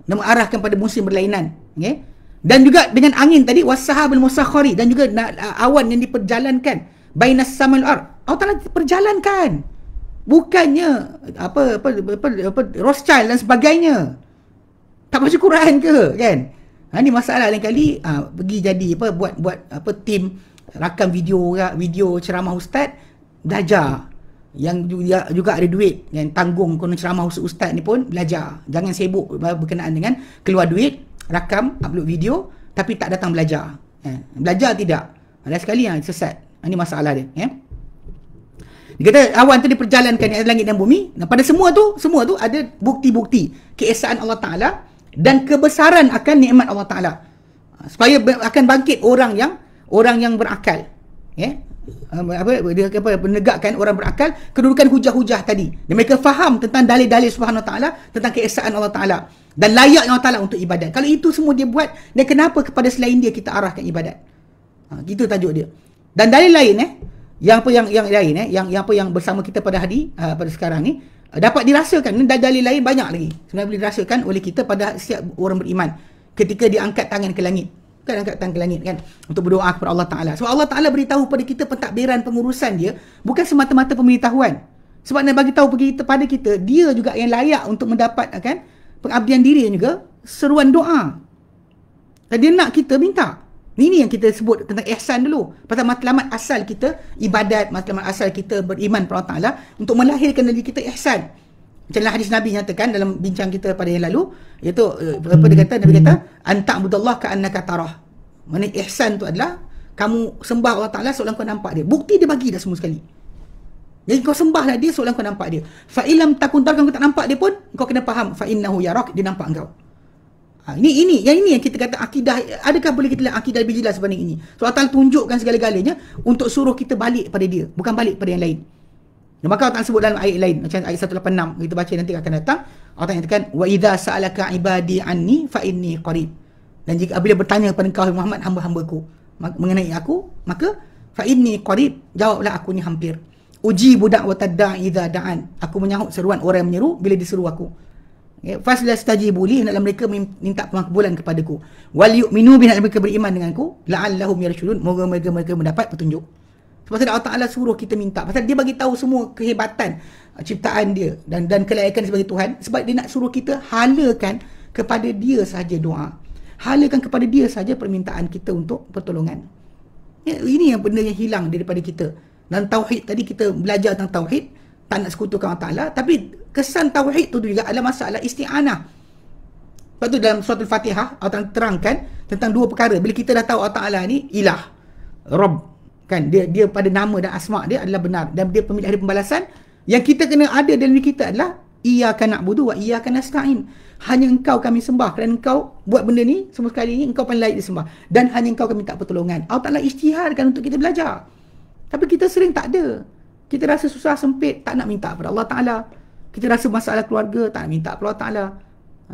dan mengarahkan pada musim berlainan okay? dan juga dengan angin tadi wasahabul musakhari dan juga na- awan yang diperjalankan bainas samal ar Allah Taala perjalankan bukannya apa apa apa, apa, apa Rothschild dan sebagainya tak baca Quran ke kan ha, ni masalah lain kali ha, pergi jadi apa buat buat apa team rakam video video ceramah ustaz belajar yang juga, ya, juga ada duit yang tanggung kena ceramah ustaz ni pun belajar jangan sibuk berkenaan dengan keluar duit rakam upload video tapi tak datang belajar eh, belajar tidak ada sekali yang sesat ini ah, masalah dia eh? dia kata awan tu diperjalankan di langit dan bumi Nah pada semua tu semua tu ada bukti-bukti keesaan Allah Ta'ala dan kebesaran akan nikmat Allah Ta'ala ah, supaya akan bangkit orang yang orang yang berakal ya yeah? apa dia apa menegakkan orang berakal kedudukan hujah-hujah tadi dan mereka faham tentang dalil-dalil Subhanahu taala tentang keesaan Allah taala dan layak Allah taala untuk ibadat kalau itu semua dia buat dan kenapa kepada selain dia kita arahkan ibadat ha gitu tajuk dia dan dalil lain eh yang apa yang yang lain eh yang yang apa yang bersama kita pada hari uh, pada sekarang ni ah, dapat dirasakan dan dalil lain banyak lagi sebenarnya boleh dirasakan oleh kita pada setiap orang beriman ketika diangkat tangan ke langit bukan angkat tangan ke langit kan untuk berdoa kepada Allah Taala. Sebab Allah Taala beritahu pada kita pentadbiran pengurusan dia bukan semata-mata pemberitahuan. Sebab dia bagi tahu pergi kepada kita, dia juga yang layak untuk mendapat eh, kan pengabdian diri juga seruan doa. Dia nak kita minta. Ini yang kita sebut tentang ihsan dulu. Pasal matlamat asal kita ibadat, matlamat asal kita beriman kepada Allah Taala untuk melahirkan diri kita ihsan macamlah hadis Nabi nyatakan dalam bincang kita pada yang lalu iaitu eh, apa dia kata Nabi kata antak mudallah ka annaka mana ihsan tu adalah kamu sembah Allah Taala seolah kau nampak dia bukti dia bagi dah semua sekali jadi kau sembahlah dia seolah kau nampak dia Failam takuntar kau tak nampak dia pun kau kena faham fa ya yarak dia nampak engkau ha, ini ini yang ini yang kita kata akidah adakah boleh kita lihat akidah lebih jelas sebenarnya ini so Allah tunjukkan segala-galanya untuk suruh kita balik pada dia bukan balik pada yang lain dan maka Allah sebut dalam ayat lain macam ayat 186 kita baca nanti akan datang Allah nyatakan wa idza saalaka ibadi anni fa inni qarib. Dan jika apabila bertanya kepada engkau Muhammad hamba-hambaku mengenai aku maka fa inni qarib jawablah aku ni hampir. Uji budak wa tadda idza da'an. Aku menyahut seruan orang yang menyeru bila diseru aku. Okay. Fasla stajibu li hendaklah mereka minta pengakbulan kepadaku. Wal yu'minu bi hendaklah mereka beriman denganku la'allahum yarshudun. Moga mereka mereka mendapat petunjuk. Sebab tu Allah Ta'ala suruh kita minta. Pasal dia bagi tahu semua kehebatan uh, ciptaan dia dan dan kelayakan sebagai Tuhan. Sebab dia nak suruh kita halakan kepada dia saja doa. Halakan kepada dia saja permintaan kita untuk pertolongan. Ya, ini yang benda yang hilang daripada kita. Dan Tauhid, tadi kita belajar tentang Tauhid. Tak nak sekutukan Allah Ta'ala. Tapi kesan Tauhid tu juga adalah masalah isti'anah. Lepas tu dalam suatu Al-Fatihah, Allah Ta'ala terangkan tentang dua perkara. Bila kita dah tahu Allah Ta'ala ni ilah. Rabb kan dia dia pada nama dan asma dia adalah benar dan dia pemilik hari pembalasan yang kita kena ada dalam diri kita adalah iyyaka na'budu wa iyyaka nasta'in hanya engkau kami sembah kerana engkau buat benda ni semua sekali ni engkau paling layak disembah dan hanya engkau kami tak pertolongan Allah Taala isytiharkan untuk kita belajar tapi kita sering tak ada kita rasa susah sempit tak nak minta kepada Allah Taala kita rasa masalah keluarga tak nak minta kepada Allah Taala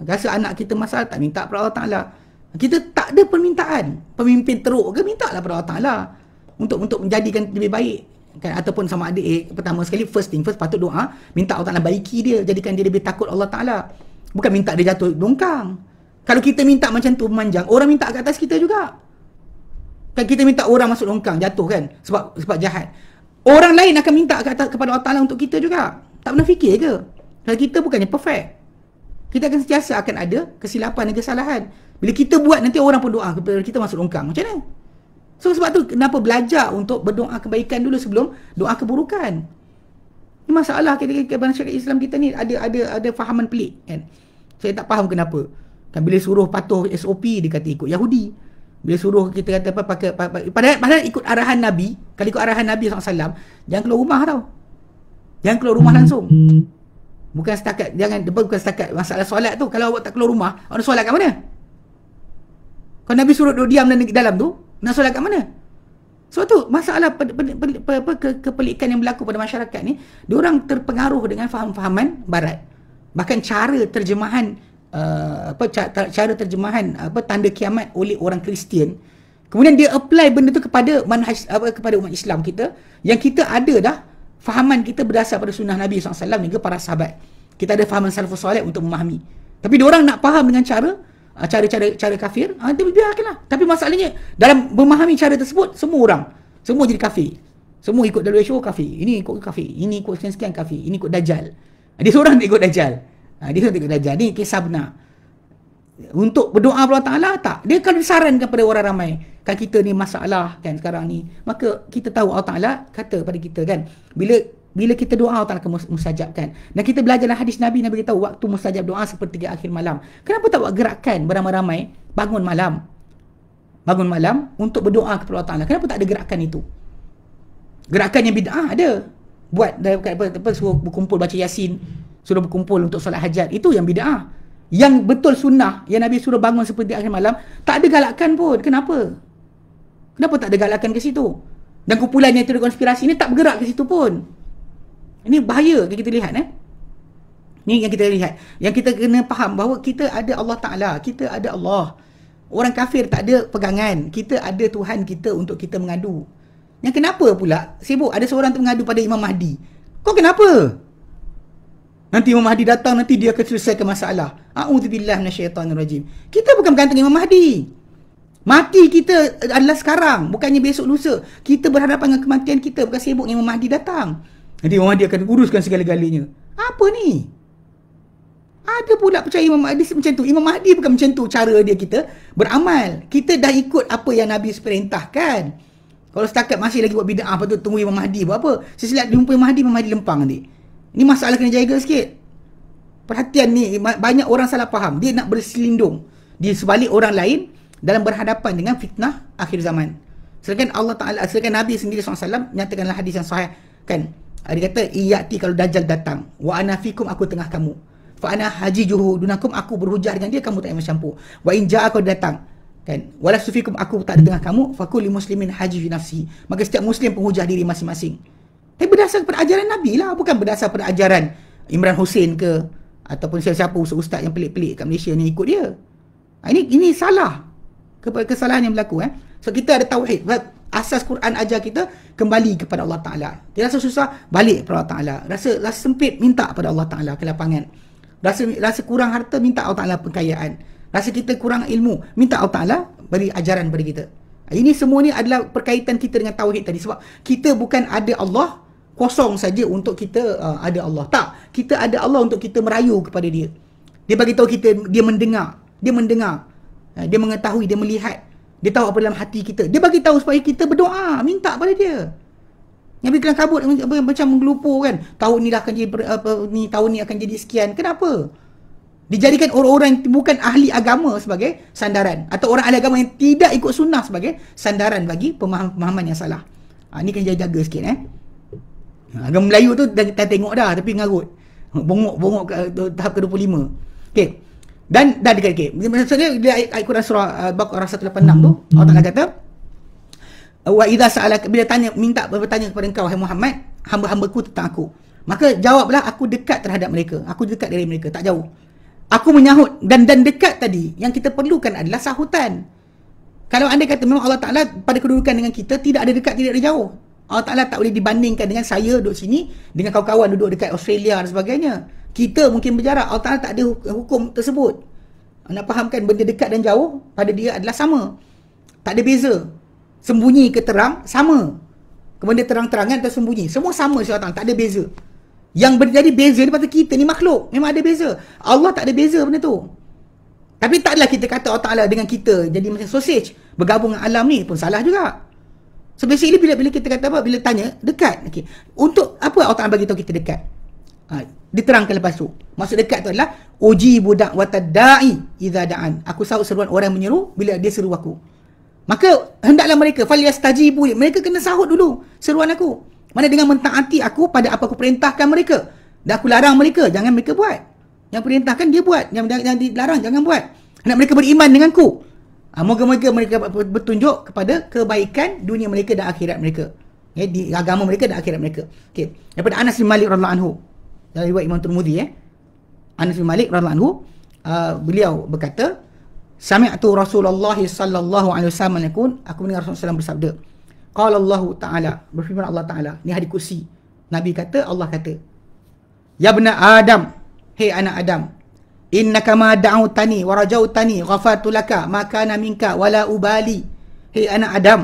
rasa anak kita masalah tak minta kepada Allah Taala kita tak ada permintaan pemimpin teruk ke mintalah kepada Allah Taala untuk untuk menjadikan lebih baik kan ataupun sama ada eh, pertama sekali first thing first patut doa minta Allah Taala baiki dia jadikan dia lebih takut Allah Taala bukan minta dia jatuh dongkang kalau kita minta macam tu memanjang orang minta kat atas kita juga kan kita minta orang masuk dongkang jatuh kan sebab sebab jahat orang lain akan minta kat atas kepada Allah Taala untuk kita juga tak pernah fikir ke kalau kita bukannya perfect kita akan sentiasa akan ada kesilapan dan kesalahan bila kita buat nanti orang pun doa kepada kita masuk dongkang macam mana So sebab tu kenapa belajar untuk berdoa kebaikan dulu sebelum doa keburukan. Ini masalah kita kita bangsa Islam kita ni ada ada ada fahaman pelik kan. Saya tak faham kenapa. Kan bila suruh patuh SOP dia kata ikut Yahudi. Bila suruh kita kata apa pakai, padahal, padahal ikut arahan Nabi, kalau ikut arahan Nabi SAW jangan keluar rumah tau. Jangan keluar rumah langsung. Bukan setakat jangan bukan setakat masalah solat tu kalau awak tak keluar rumah, awak nak solat kat mana? Kalau Nabi suruh duduk diam dalam tu, nak solat kat mana? Sebab tu masalah pe, pe, pe, pe, pe, ke, kepelikan yang berlaku pada masyarakat ni Diorang terpengaruh dengan faham-fahaman barat Bahkan cara terjemahan uh, apa cara, cara terjemahan apa tanda kiamat oleh orang Kristian Kemudian dia apply benda tu kepada manhaj, apa, kepada umat Islam kita Yang kita ada dah Fahaman kita berdasar pada sunnah Nabi SAW juga para sahabat Kita ada fahaman salafus salat untuk memahami Tapi diorang nak faham dengan cara cara-cara ah, cara kafir, ha, dia biarkanlah. Tapi masalahnya, dalam memahami cara tersebut, semua orang, semua jadi kafir. Semua ikut dalam WHO kafir. Ini ikut kafir. Ini ikut sekian-sekian kafir. Ini ikut Dajjal. Ah, dia seorang ikut Dajjal. Dia seorang ikut Dajjal. Ini kisah benar. Untuk berdoa Allah Ta'ala tak? Dia kalau disarankan kepada orang ramai. Kan kita ni masalah kan sekarang ni. Maka kita tahu Allah Ta'ala kata pada kita kan. Bila bila kita doa Allah Ta'ala akan mustajabkan. Dan kita belajarlah hadis Nabi, Nabi kata waktu mustajab doa seperti akhir malam. Kenapa tak buat gerakan beramai-ramai bangun malam? Bangun malam untuk berdoa kepada Allah Ta'ala. Kenapa tak ada gerakan itu? Gerakan yang bid'ah ada. Buat dari apa, apa, suruh berkumpul baca yasin, suruh berkumpul untuk solat hajat. Itu yang bid'ah. Yang betul sunnah yang Nabi suruh bangun seperti akhir malam, tak ada galakkan pun. Kenapa? Kenapa tak ada galakkan ke situ? Dan kumpulan yang terkonspirasi ni tak bergerak ke situ pun. Ini bahaya yang kita lihat eh. Ni yang kita lihat. Yang kita kena faham bahawa kita ada Allah Taala, kita ada Allah. Orang kafir tak ada pegangan. Kita ada Tuhan kita untuk kita mengadu. Yang kenapa pula sibuk ada seorang tu mengadu pada Imam Mahdi? Kau kenapa? Nanti Imam Mahdi datang nanti dia akan selesaikan masalah. A'udzubillah minasyaitanirrajim. Kita bukan bergantung Imam Mahdi. Mati kita adalah sekarang, bukannya besok lusa. Kita berhadapan dengan kematian kita bukan sibuk Imam Mahdi datang. Nanti Imam dia akan uruskan segala-galanya. Apa ni? Ada pula percaya Imam Mahdi macam tu. Imam Mahdi bukan macam tu cara dia kita beramal. Kita dah ikut apa yang Nabi perintahkan. Kalau setakat masih lagi buat bid'ah, apa tu tunggu Imam Mahdi buat apa? Sesilap jumpa Imam Mahdi, Imam Mahdi lempang nanti. Ini masalah kena jaga sikit. Perhatian ni, banyak orang salah faham. Dia nak berselindung. di sebalik orang lain dalam berhadapan dengan fitnah akhir zaman. Sedangkan Allah Ta'ala, sedangkan Nabi sendiri SAW nyatakanlah hadis yang sahih. Kan? Ah, dia kata iyati kalau dajjal datang wa ana fikum aku tengah kamu fa ana haji juhu dunakum aku berhujah dengan dia kamu tak payah mencampur wa in ja'a kalau datang kan wala sufikum aku tak ada tengah kamu fa li muslimin haji fi nafsi maka setiap muslim penghujah diri masing-masing tapi berdasar kepada ajaran Nabi lah bukan berdasar kepada ajaran Imran Hussein ke ataupun siapa-siapa ustaz-ustaz yang pelik-pelik kat Malaysia ni ikut dia ah, ini ini salah kesalahan yang berlaku eh so kita ada tauhid asas Quran ajar kita kembali kepada Allah Taala. Dia rasa susah, balik kepada Allah Taala. Rasa rasa sempit, minta kepada Allah Taala kelapangan. Rasa rasa kurang harta, minta Allah Taala pengkayaan. Rasa kita kurang ilmu, minta Allah Taala beri ajaran kepada kita. Ini semua ni adalah perkaitan kita dengan tauhid tadi sebab kita bukan ada Allah kosong saja untuk kita uh, ada Allah. Tak, kita ada Allah untuk kita merayu kepada dia. Dia bagi tahu kita dia mendengar, dia mendengar. Uh, dia mengetahui, dia melihat. Dia tahu apa dalam hati kita. Dia bagi tahu supaya kita berdoa, minta pada dia. Yang bila kabut macam menggelupur kan. Tahun ni lah akan jadi apa ni tahun ni akan jadi sekian. Kenapa? Dijadikan orang-orang yang bukan ahli agama sebagai sandaran atau orang ahli agama yang tidak ikut sunnah sebagai sandaran bagi pemahaman yang salah. Ha, kan kena jaga sikit eh. Ha, agama Melayu tu dah, dah tengok dah tapi ngarut. Bongok-bongok tahap ke-25. Okey. Dan dah dekat okay. Maksudnya dia ayat, ayat Quran surah Al-Baqarah uh, 186 tu Allah hmm. Taala hmm. kata wa idza sa'alak bila tanya minta bertanya kepada engkau hai Muhammad hamba-hambaku tentang aku maka jawablah aku dekat terhadap mereka aku dekat dari mereka tak jauh aku menyahut dan dan dekat tadi yang kita perlukan adalah sahutan kalau anda kata memang Allah Taala pada kedudukan dengan kita tidak ada dekat tidak ada jauh Allah Taala tak boleh dibandingkan dengan saya duduk sini dengan kawan-kawan duduk dekat Australia dan sebagainya kita mungkin berjarak Allah Ta'ala tak ada hukum tersebut nak fahamkan benda dekat dan jauh pada dia adalah sama tak ada beza sembunyi ke terang sama kemudian terang-terangan atau sembunyi semua sama syurga tak ada beza yang berjadi beza ni pada kita ni makhluk memang ada beza Allah tak ada beza benda tu tapi tak adalah kita kata Allah Ta'ala dengan kita jadi macam sausage bergabung dengan alam ni pun salah juga So basically bila, bila kita kata apa? Bila tanya, dekat. Okay. Untuk apa Allah Ta'ala bagi tahu kita dekat? Ha, diterangkan lepas tu. Maksud dekat tu adalah uji budak wata da'i idza da'an. Aku sahut seruan orang menyeru bila dia seru aku. Maka hendaklah mereka falias taji falyastajibu. Mereka kena sahut dulu seruan aku. Mana dengan mentaati aku pada apa aku perintahkan mereka. Dan aku larang mereka jangan mereka buat. Yang perintahkan dia buat, yang, yang, yang dilarang jangan buat. Hendak mereka beriman denganku. Ha, ah, moga mereka mereka bertunjuk kepada kebaikan dunia mereka dan akhirat mereka. Ya, di agama mereka dan akhirat mereka. Okey. Daripada Anas bin Malik radhiyallahu anhu dalam riwayat Imam Tirmizi eh Anas bin Malik radhiyallahu anhu uh, beliau berkata sami'tu Rasulullah sallallahu alaihi wasallam yakun aku mendengar Rasulullah SAW bersabda qala Allah taala berfirman Allah taala ni hadis kursi nabi kata Allah kata ya bunna adam hei anak adam innaka ma da'utani wa rajautani ghafartu laka maka ana minka wala ubali hei anak adam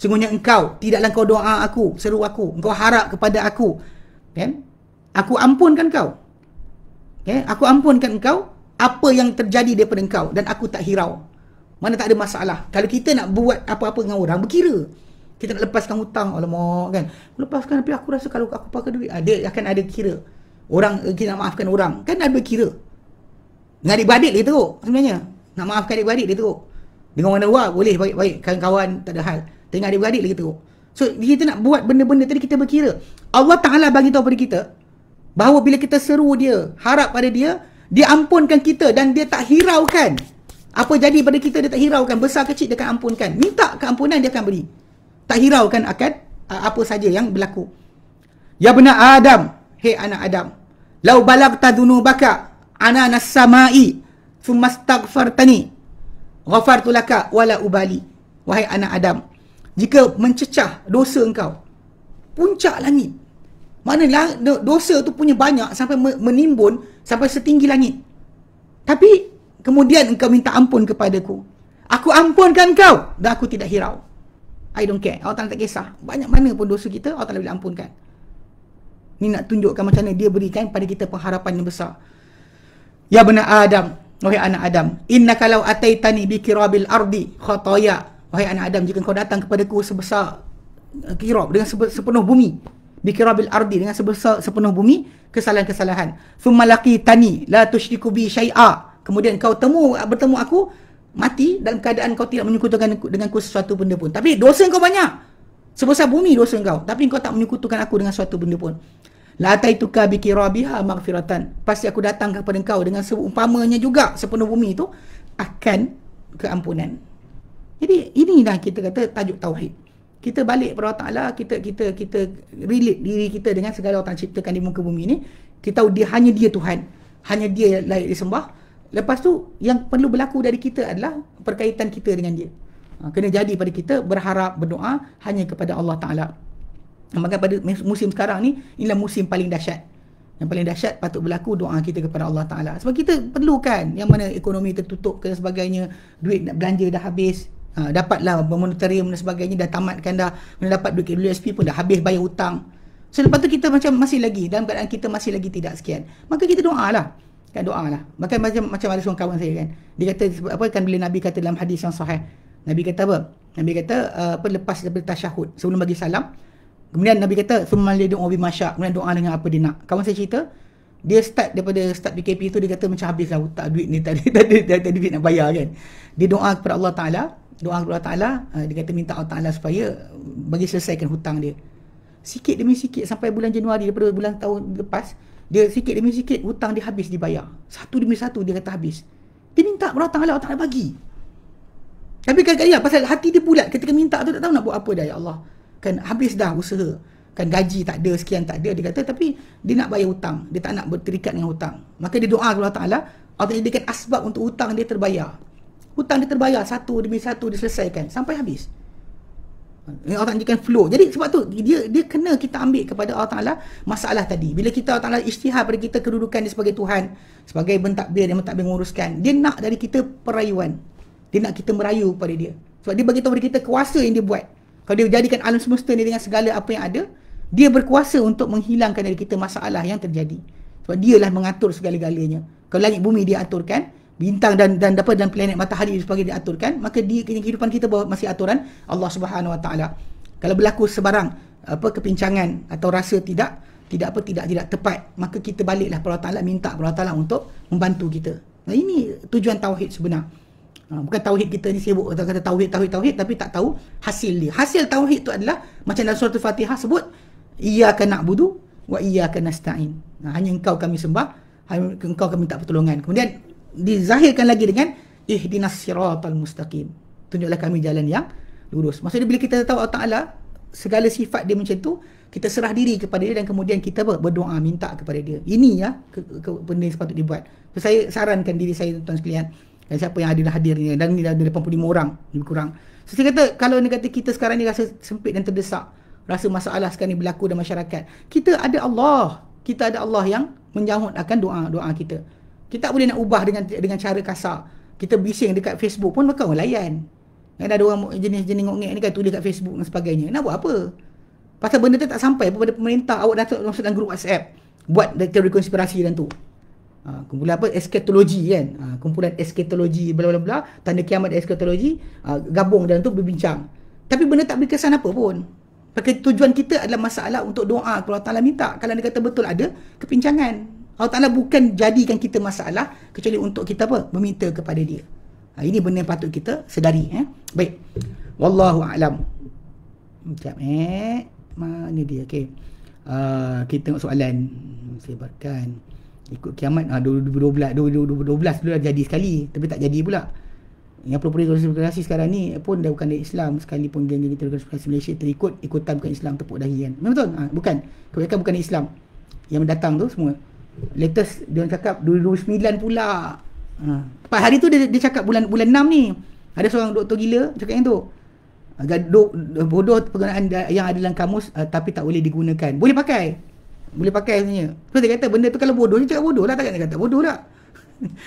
sungguhnya engkau tidaklah kau doa aku seru aku engkau harap kepada aku kan aku ampunkan kau. Okay? Aku ampunkan kau. apa yang terjadi daripada kau dan aku tak hirau. Mana tak ada masalah. Kalau kita nak buat apa-apa dengan orang, berkira. Kita nak lepaskan hutang, alamak kan. Lepaskan tapi aku rasa kalau aku pakai duit, ada akan ada kira. Orang, eh, kita nak maafkan orang. Kan ada berkira. Dengan adik-beradik dia teruk sebenarnya. Nak maafkan adik-beradik dia teruk. Dengan mana wah boleh baik-baik. Kawan-kawan tak ada hal. Tengah adik-beradik lagi teruk. So kita nak buat benda-benda tadi kita berkira. Allah Ta'ala bagi tahu pada kita, bahawa bila kita seru dia, harap pada dia, dia ampunkan kita dan dia tak hiraukan. Apa jadi pada kita, dia tak hiraukan. Besar kecil, dia akan ampunkan. Minta keampunan, dia akan beri. Tak hiraukan akan apa saja yang berlaku. Ya benar Adam. he anak Adam. Lau balag tadunu baka ana nasamai sumas tagfartani ghafartulaka wala ubali. Wahai anak Adam. Jika mencecah dosa engkau, puncak langit Maknalah dosa tu punya banyak sampai menimbun sampai setinggi langit. Tapi kemudian engkau minta ampun kepadaku. Aku ampunkan kau dan aku tidak hirau. I don't care. Allah Ta'ala tak kisah. Banyak mana pun dosa kita, Allah Ta'ala boleh ampunkan. Ni nak tunjukkan macam mana dia berikan pada kita pengharapan yang besar. Ya benar Adam. Wahai anak Adam. Inna kalau ataitani bikirabil ardi khataya. Wahai anak Adam, jika kau datang kepadaku sebesar eh, kirab dengan sepenuh bumi bikirabil ardi dengan sebesar sepenuh bumi kesalahan-kesalahan. Sumalaki tani la tusyriku bi syai'a. Kemudian kau temu bertemu aku mati dalam keadaan kau tidak menyekutukan dengan aku sesuatu benda pun. Tapi dosa kau banyak. Sebesar bumi dosa kau. Tapi kau tak menyekutukan aku dengan sesuatu benda pun. La taituka bi kirabiha maghfiratan. Pasti aku datang kepada kau dengan seumpamanya juga sepenuh bumi itu akan keampunan. Jadi inilah kita kata tajuk tauhid kita balik kepada Allah Ta'ala, kita, kita, kita relate diri kita dengan segala orang ciptakan di muka bumi ni, kita tahu dia hanya dia Tuhan. Hanya dia layak disembah. Lepas tu, yang perlu berlaku dari kita adalah perkaitan kita dengan dia. Ha, kena jadi pada kita berharap, berdoa hanya kepada Allah Ta'ala. Maka pada musim sekarang ni, inilah musim paling dahsyat. Yang paling dahsyat patut berlaku doa kita kepada Allah Ta'ala. Sebab kita perlukan yang mana ekonomi tertutup dan sebagainya, duit nak belanja dah habis, Ha, dapatlah monitorium dan sebagainya dah tamatkan dah bila dapat duit WSP pun dah habis bayar hutang so lepas tu kita macam masih lagi dalam keadaan kita masih lagi tidak sekian maka kita doa lah kan doa lah Maka macam macam ada seorang kawan saya kan dia kata apa kan bila Nabi kata dalam hadis yang sahih Nabi kata apa Nabi kata uh, apa lepas daripada tasyahud sebelum bagi salam kemudian Nabi kata sumalli du'a bi masya kemudian doa dengan apa dia nak kawan saya cerita dia start daripada start PKP tu dia kata macam habislah hutang duit ni tadi tadi tadi duit nak bayar kan dia doa kepada Allah Taala doa kepada Allah Ta'ala, eh, dia kata minta Allah Ta'ala supaya bagi selesaikan hutang dia. Sikit demi sikit sampai bulan Januari daripada bulan tahun lepas, dia sikit demi sikit hutang dia habis dibayar. Satu demi satu dia kata habis. Dia minta kepada Allah Ta'ala, Allah Ta'ala bagi. Tapi kadang-kadang pasal hati dia pulat ketika minta tu tak tahu nak buat apa dah ya Allah. Kan habis dah usaha. Kan gaji tak ada, sekian tak ada. Dia kata tapi dia nak bayar hutang. Dia tak nak berterikat dengan hutang. Maka dia doa kepada Allah Ta'ala. Allah jadikan asbab untuk hutang dia terbayar. Hutang dia terbayar satu demi satu diselesaikan sampai habis. Ini Allah jadikan flow. Jadi sebab tu dia dia kena kita ambil kepada Allah Taala masalah tadi. Bila kita Allah Taala isytihar pada kita kedudukan dia sebagai Tuhan, sebagai bentadbir yang bentadbir menguruskan, dia nak dari kita perayuan. Dia nak kita merayu pada dia. Sebab dia bagi tahu kita kuasa yang dia buat. Kalau dia jadikan alam semesta ni dengan segala apa yang ada, dia berkuasa untuk menghilangkan dari kita masalah yang terjadi. Sebab dialah mengatur segala-galanya. Kalau langit bumi dia aturkan, bintang dan dan apa dan planet matahari sebagai diaturkan maka di kehidupan kita bawa masih aturan Allah Subhanahu Wa Taala kalau berlaku sebarang apa kepincangan atau rasa tidak tidak apa tidak tidak tepat maka kita baliklah kepada Allah Taala minta kepada Allah Taala untuk membantu kita nah ini tujuan tauhid sebenar ah, bukan tauhid kita ni sibuk kata kata tauhid tauhid tauhid tapi tak tahu hasil dia hasil tauhid itu adalah macam dalam surah al-fatihah sebut kena budu, wa iyyaka nasta'in nah, hanya engkau kami sembah hanya engkau kami minta pertolongan kemudian dizahirkan lagi dengan ihdinas eh, siratal mustaqim. Tunjuklah kami jalan yang lurus. Maksudnya bila kita tahu Allah Taala segala sifat dia macam tu, kita serah diri kepada dia dan kemudian kita apa? berdoa minta kepada dia. Ini ya ke, ke, benda yang sepatut dibuat. So, saya sarankan diri saya tuan-tuan sekalian dan siapa yang hadir hadirnya dan ni dah ada 85 orang lebih kurang. So, saya kata kalau ni kata kita sekarang ni rasa sempit dan terdesak, rasa masalah sekarang ni berlaku dalam masyarakat, kita ada Allah. Kita ada Allah yang menjawab akan doa-doa kita. Kita tak boleh nak ubah dengan dengan cara kasar. Kita bising dekat Facebook pun mereka orang layan. Kan ada orang jenis-jenis ngok-ngek ni kan tulis kat Facebook dan sebagainya. Nak buat apa? Pasal benda tu tak sampai kepada pemerintah awak dah masuk dalam grup WhatsApp buat teori konspirasi dan tu. Ha, kumpulan apa? Eskatologi kan. Ha, kumpulan eskatologi bla bla bla, tanda kiamat eskatologi, ha, gabung dan tu berbincang. Tapi benda tak berkesan apa pun. Pakai tujuan kita adalah masalah untuk doa kalau Allah Taala minta. Kalau dia kata betul ada kepincangan, Allah Ta'ala bukan jadikan kita masalah kecuali untuk kita apa? Meminta kepada dia. Ha, ini benda yang patut kita sedari. Eh? Baik. Wallahu a'lam. Sekejap. Eh? Mana dia? Okay. Uh, ah, kita tengok soalan. Sebarkan. Ikut kiamat. Ha, 2012. 2012 dulu dah jadi sekali. Tapi tak jadi pula. Yang perlu-perlu konspirasi sekarang ni pun dah bukan dari Islam. Sekali pun geng-geng kita konspirasi Malaysia terikut ikutan bukan Islam tepuk dahian. Memang betul? Ha, bukan. Kebanyakan bukan dari Islam. Yang datang tu semua. Latest dia orang cakap 2009 pula. Ha. Pada hari tu dia, dia cakap bulan bulan 6 ni. Ada seorang doktor gila cakap yang tu. Gaduh, ha, bodoh penggunaan yang ada dalam kamus uh, tapi tak boleh digunakan. Boleh pakai. Boleh pakai sebenarnya. Terus dia kata benda tu kalau bodoh dia cakap bodoh lah. Takkan dia kata bodoh lah.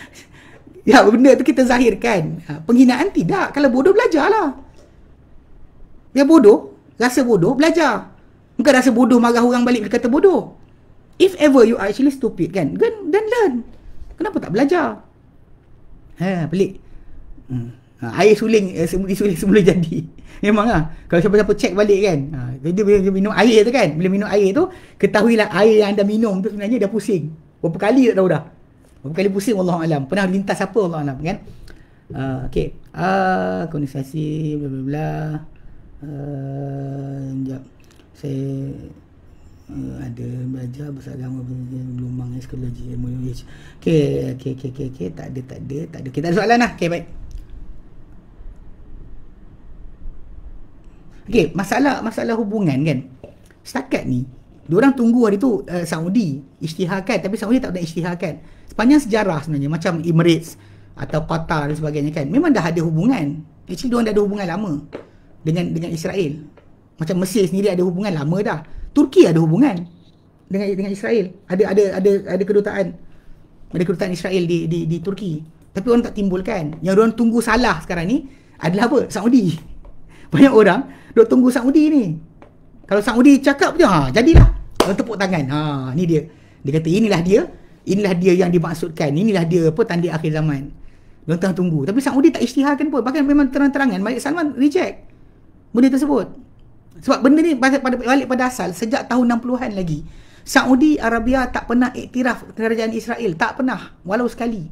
ya benda tu kita zahirkan. Ha. Penghinaan tidak. Kalau bodoh belajarlah. Yang bodoh, rasa bodoh, belajar. Bukan rasa bodoh marah orang balik bila kata bodoh. If ever you are actually stupid kan, then, then learn. Kenapa tak belajar? Ha, pelik. Hmm. Ha, air suling, eh, semula, suling semula jadi. Memang lah. Kalau siapa-siapa check balik kan. Ha, dia bila minum air tu kan. Bila minum air tu, ketahuilah air yang anda minum tu sebenarnya dah pusing. Berapa kali tak tahu dah. Berapa kali pusing Allah Alam. Pernah lintas apa Allah Alam kan. Uh, ha, okay. Uh, ha, kondisasi, bla bla bla. Uh, sekejap. Saya uh, ada belajar bahasa agama gelombang eskologi MOH. Okey, okey, okey, okey, okay, okay. tak ada, tak ada, tak ada. Okay, ada soalan lah. Okey, baik. Okey, masalah masalah hubungan kan. Setakat ni, Orang tunggu hari tu uh, Saudi isytiharkan tapi Saudi tak ada isytiharkan. Sepanjang sejarah sebenarnya macam Emirates atau Qatar dan sebagainya kan. Memang dah ada hubungan. Actually orang dah ada hubungan lama dengan dengan Israel. Macam Mesir sendiri ada hubungan lama dah. Turki ada hubungan dengan dengan Israel. Ada ada ada ada kedutaan. Ada kedutaan Israel di di di Turki. Tapi orang tak timbulkan. Yang orang tunggu salah sekarang ni adalah apa? Saudi. Banyak orang duk tunggu Saudi ni. Kalau Saudi cakap je, ha jadilah. Orang tepuk tangan. Ha ni dia. Dia kata inilah dia. Inilah dia yang dimaksudkan. Inilah dia apa tanda akhir zaman. Orang tunggu. Tapi Saudi tak isytiharkan pun. Bahkan memang terang-terangan Malik Salman reject benda tersebut. Sebab benda ni balik pada, pada, pada asal sejak tahun 60-an lagi. Saudi Arabia tak pernah iktiraf kerajaan Israel, tak pernah walau sekali.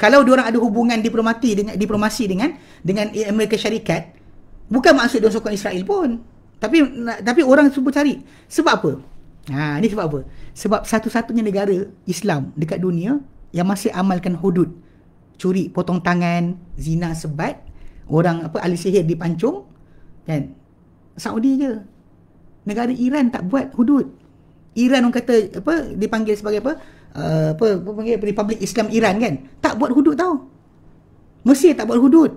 Kalau orang ada hubungan diplomati dengan diplomasi dengan dengan Amerika Syarikat, bukan maksud dia sokong Israel pun. Tapi tapi orang cuba cari. Sebab apa? Ha, ini sebab apa? Sebab satu-satunya negara Islam dekat dunia yang masih amalkan hudud curi potong tangan, zina sebat, orang apa ahli sihir dipancung kan Saudi je. Negara Iran tak buat hudud. Iran orang kata apa dipanggil sebagai apa? Uh, apa apa panggil Republik Islam Iran kan? Tak buat hudud tau. Mesir tak buat hudud.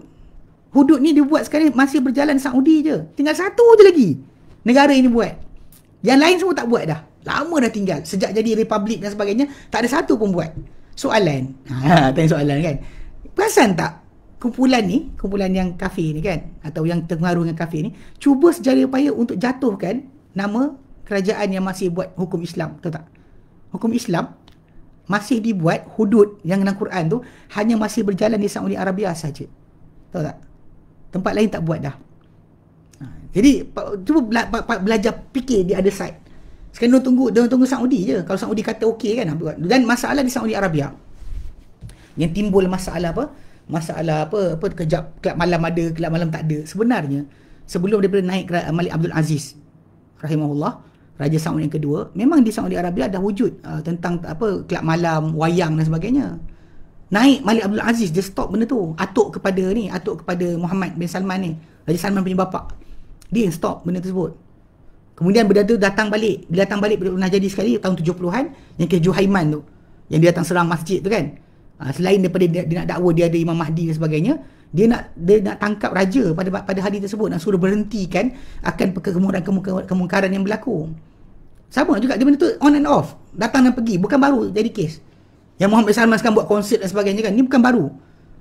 Hudud ni dibuat sekarang masih berjalan Saudi je. Tinggal satu je lagi. Negara ini buat. Yang lain semua tak buat dah. Lama dah tinggal. Sejak jadi republik dan sebagainya, tak ada satu pun buat. Soalan. Ha, tanya soalan kan. Perasan tak kumpulan ni, kumpulan yang kafir ni kan atau yang terpengaruh dengan kafir ni cuba sejari upaya untuk jatuhkan nama kerajaan yang masih buat hukum Islam, tahu tak? Hukum Islam masih dibuat hudud yang dalam Quran tu hanya masih berjalan di Saudi Arabia saja. Tahu tak? Tempat lain tak buat dah. Ha, jadi cuba bela- bela- belajar fikir di other side. Sekarang dia tunggu, dia tunggu Saudi je. Kalau Saudi kata okey kan. Dan masalah di Saudi Arabia. Yang timbul masalah apa? masalah apa apa kejap kelab malam ada kelab malam tak ada sebenarnya sebelum dia pernah naik ke Malik Abdul Aziz rahimahullah raja Saud yang kedua memang di Saudi Arabia dah wujud uh, tentang apa kelab malam wayang dan sebagainya naik Malik Abdul Aziz dia stop benda tu atuk kepada ni atuk kepada Muhammad bin Salman ni raja Salman punya bapa dia yang stop benda tersebut kemudian benda tu datang balik bila datang balik pernah jadi sekali tahun 70-an yang ke Juhaiman tu yang dia datang serang masjid tu kan Ha, selain daripada dia, dia nak dakwa dia ada Imam Mahdi dan sebagainya, dia nak dia nak tangkap raja pada pada hari tersebut nak suruh berhentikan akan kemungkaran kemungkaran yang berlaku. Sama juga dia benda on and off, datang dan pergi, bukan baru jadi kes. Yang Muhammad Salman sekarang buat konsert dan sebagainya kan, ni bukan baru.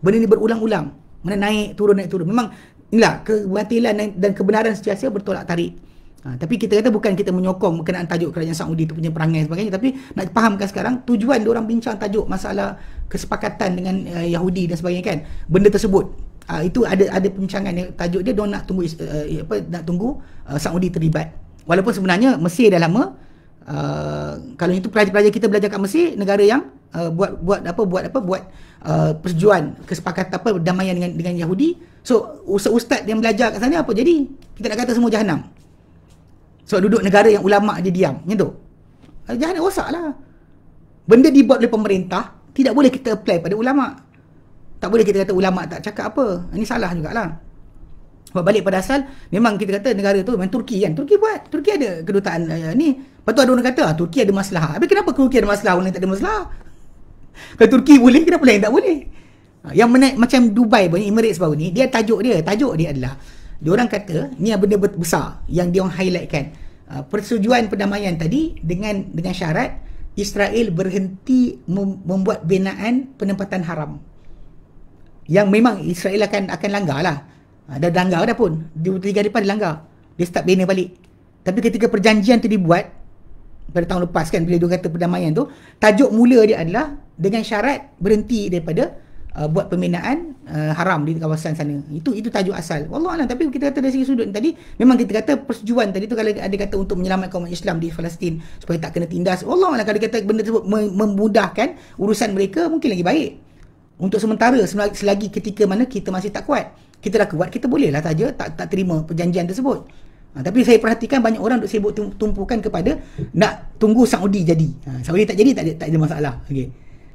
Benda ni berulang-ulang. Mana naik turun naik turun. Memang inilah kebatilan dan kebenaran sejarah bertolak tarik. Ha, tapi kita kata bukan kita menyokong berkenaan tajuk kerajaan Saudi itu punya perangai dan sebagainya tapi nak fahamkan sekarang tujuan dia orang bincang tajuk masalah kesepakatan dengan uh, Yahudi dan sebagainya kan benda tersebut uh, itu ada ada pembincangan yang tajuk dia dia nak tunggu uh, apa nak tunggu uh, Saudi terlibat walaupun sebenarnya Mesir dah lama uh, kalau itu pelajar-pelajar kita belajar kat Mesir negara yang uh, buat buat apa buat apa buat uh, persetujuan kesepakatan apa damai dengan dengan Yahudi so ustaz yang belajar kat sana apa jadi kita nak kata semua jahanam sebab duduk negara yang ulama' dia diam. Macam tu. Ah, jangan nak rosak lah. Benda dibuat oleh pemerintah, tidak boleh kita apply pada ulama'. Tak boleh kita kata ulama' tak cakap apa. Ah, ini salah jugalah. Sebab balik pada asal, memang kita kata negara tu memang Turki kan. Turki buat. Turki ada kedutaan uh, ni. Lepas tu ada orang kata, ah, Turki ada masalah. Tapi kenapa Turki ada masalah, orang tak ada masalah? Kalau Turki boleh, kenapa lain tak boleh? Ah, yang menaik macam Dubai pun, Emirates baru ni, dia tajuk dia. Tajuk dia adalah, dia orang kata, ni yang benda besar yang dia orang highlightkan. Ah, persetujuan perdamaian tadi dengan dengan syarat Israel berhenti membuat binaan penempatan haram yang memang Israel akan akan langgar lah ada ah, ha, langgar dah pun di tiga hari dia langgar dia start bina balik tapi ketika perjanjian tu dibuat pada tahun lepas kan bila dia kata perdamaian tu tajuk mula dia adalah dengan syarat berhenti daripada uh, buat pembinaan uh, haram di kawasan sana. Itu itu tajuk asal. Wallahualam tapi kita kata dari segi sudut tadi memang kita kata persetujuan tadi tu kalau ada kata untuk menyelamatkan umat Islam di Palestin supaya tak kena tindas. Wallahualam kalau kata benda tersebut memudahkan urusan mereka mungkin lagi baik. Untuk sementara selagi ketika mana kita masih tak kuat. Kita dah kuat kita bolehlah saja tak tak terima perjanjian tersebut. Ha, tapi saya perhatikan banyak orang duk sibuk tumpukan kepada nak tunggu Saudi jadi. Ha, Saudi tak jadi tak ada, tak ada masalah. Okey.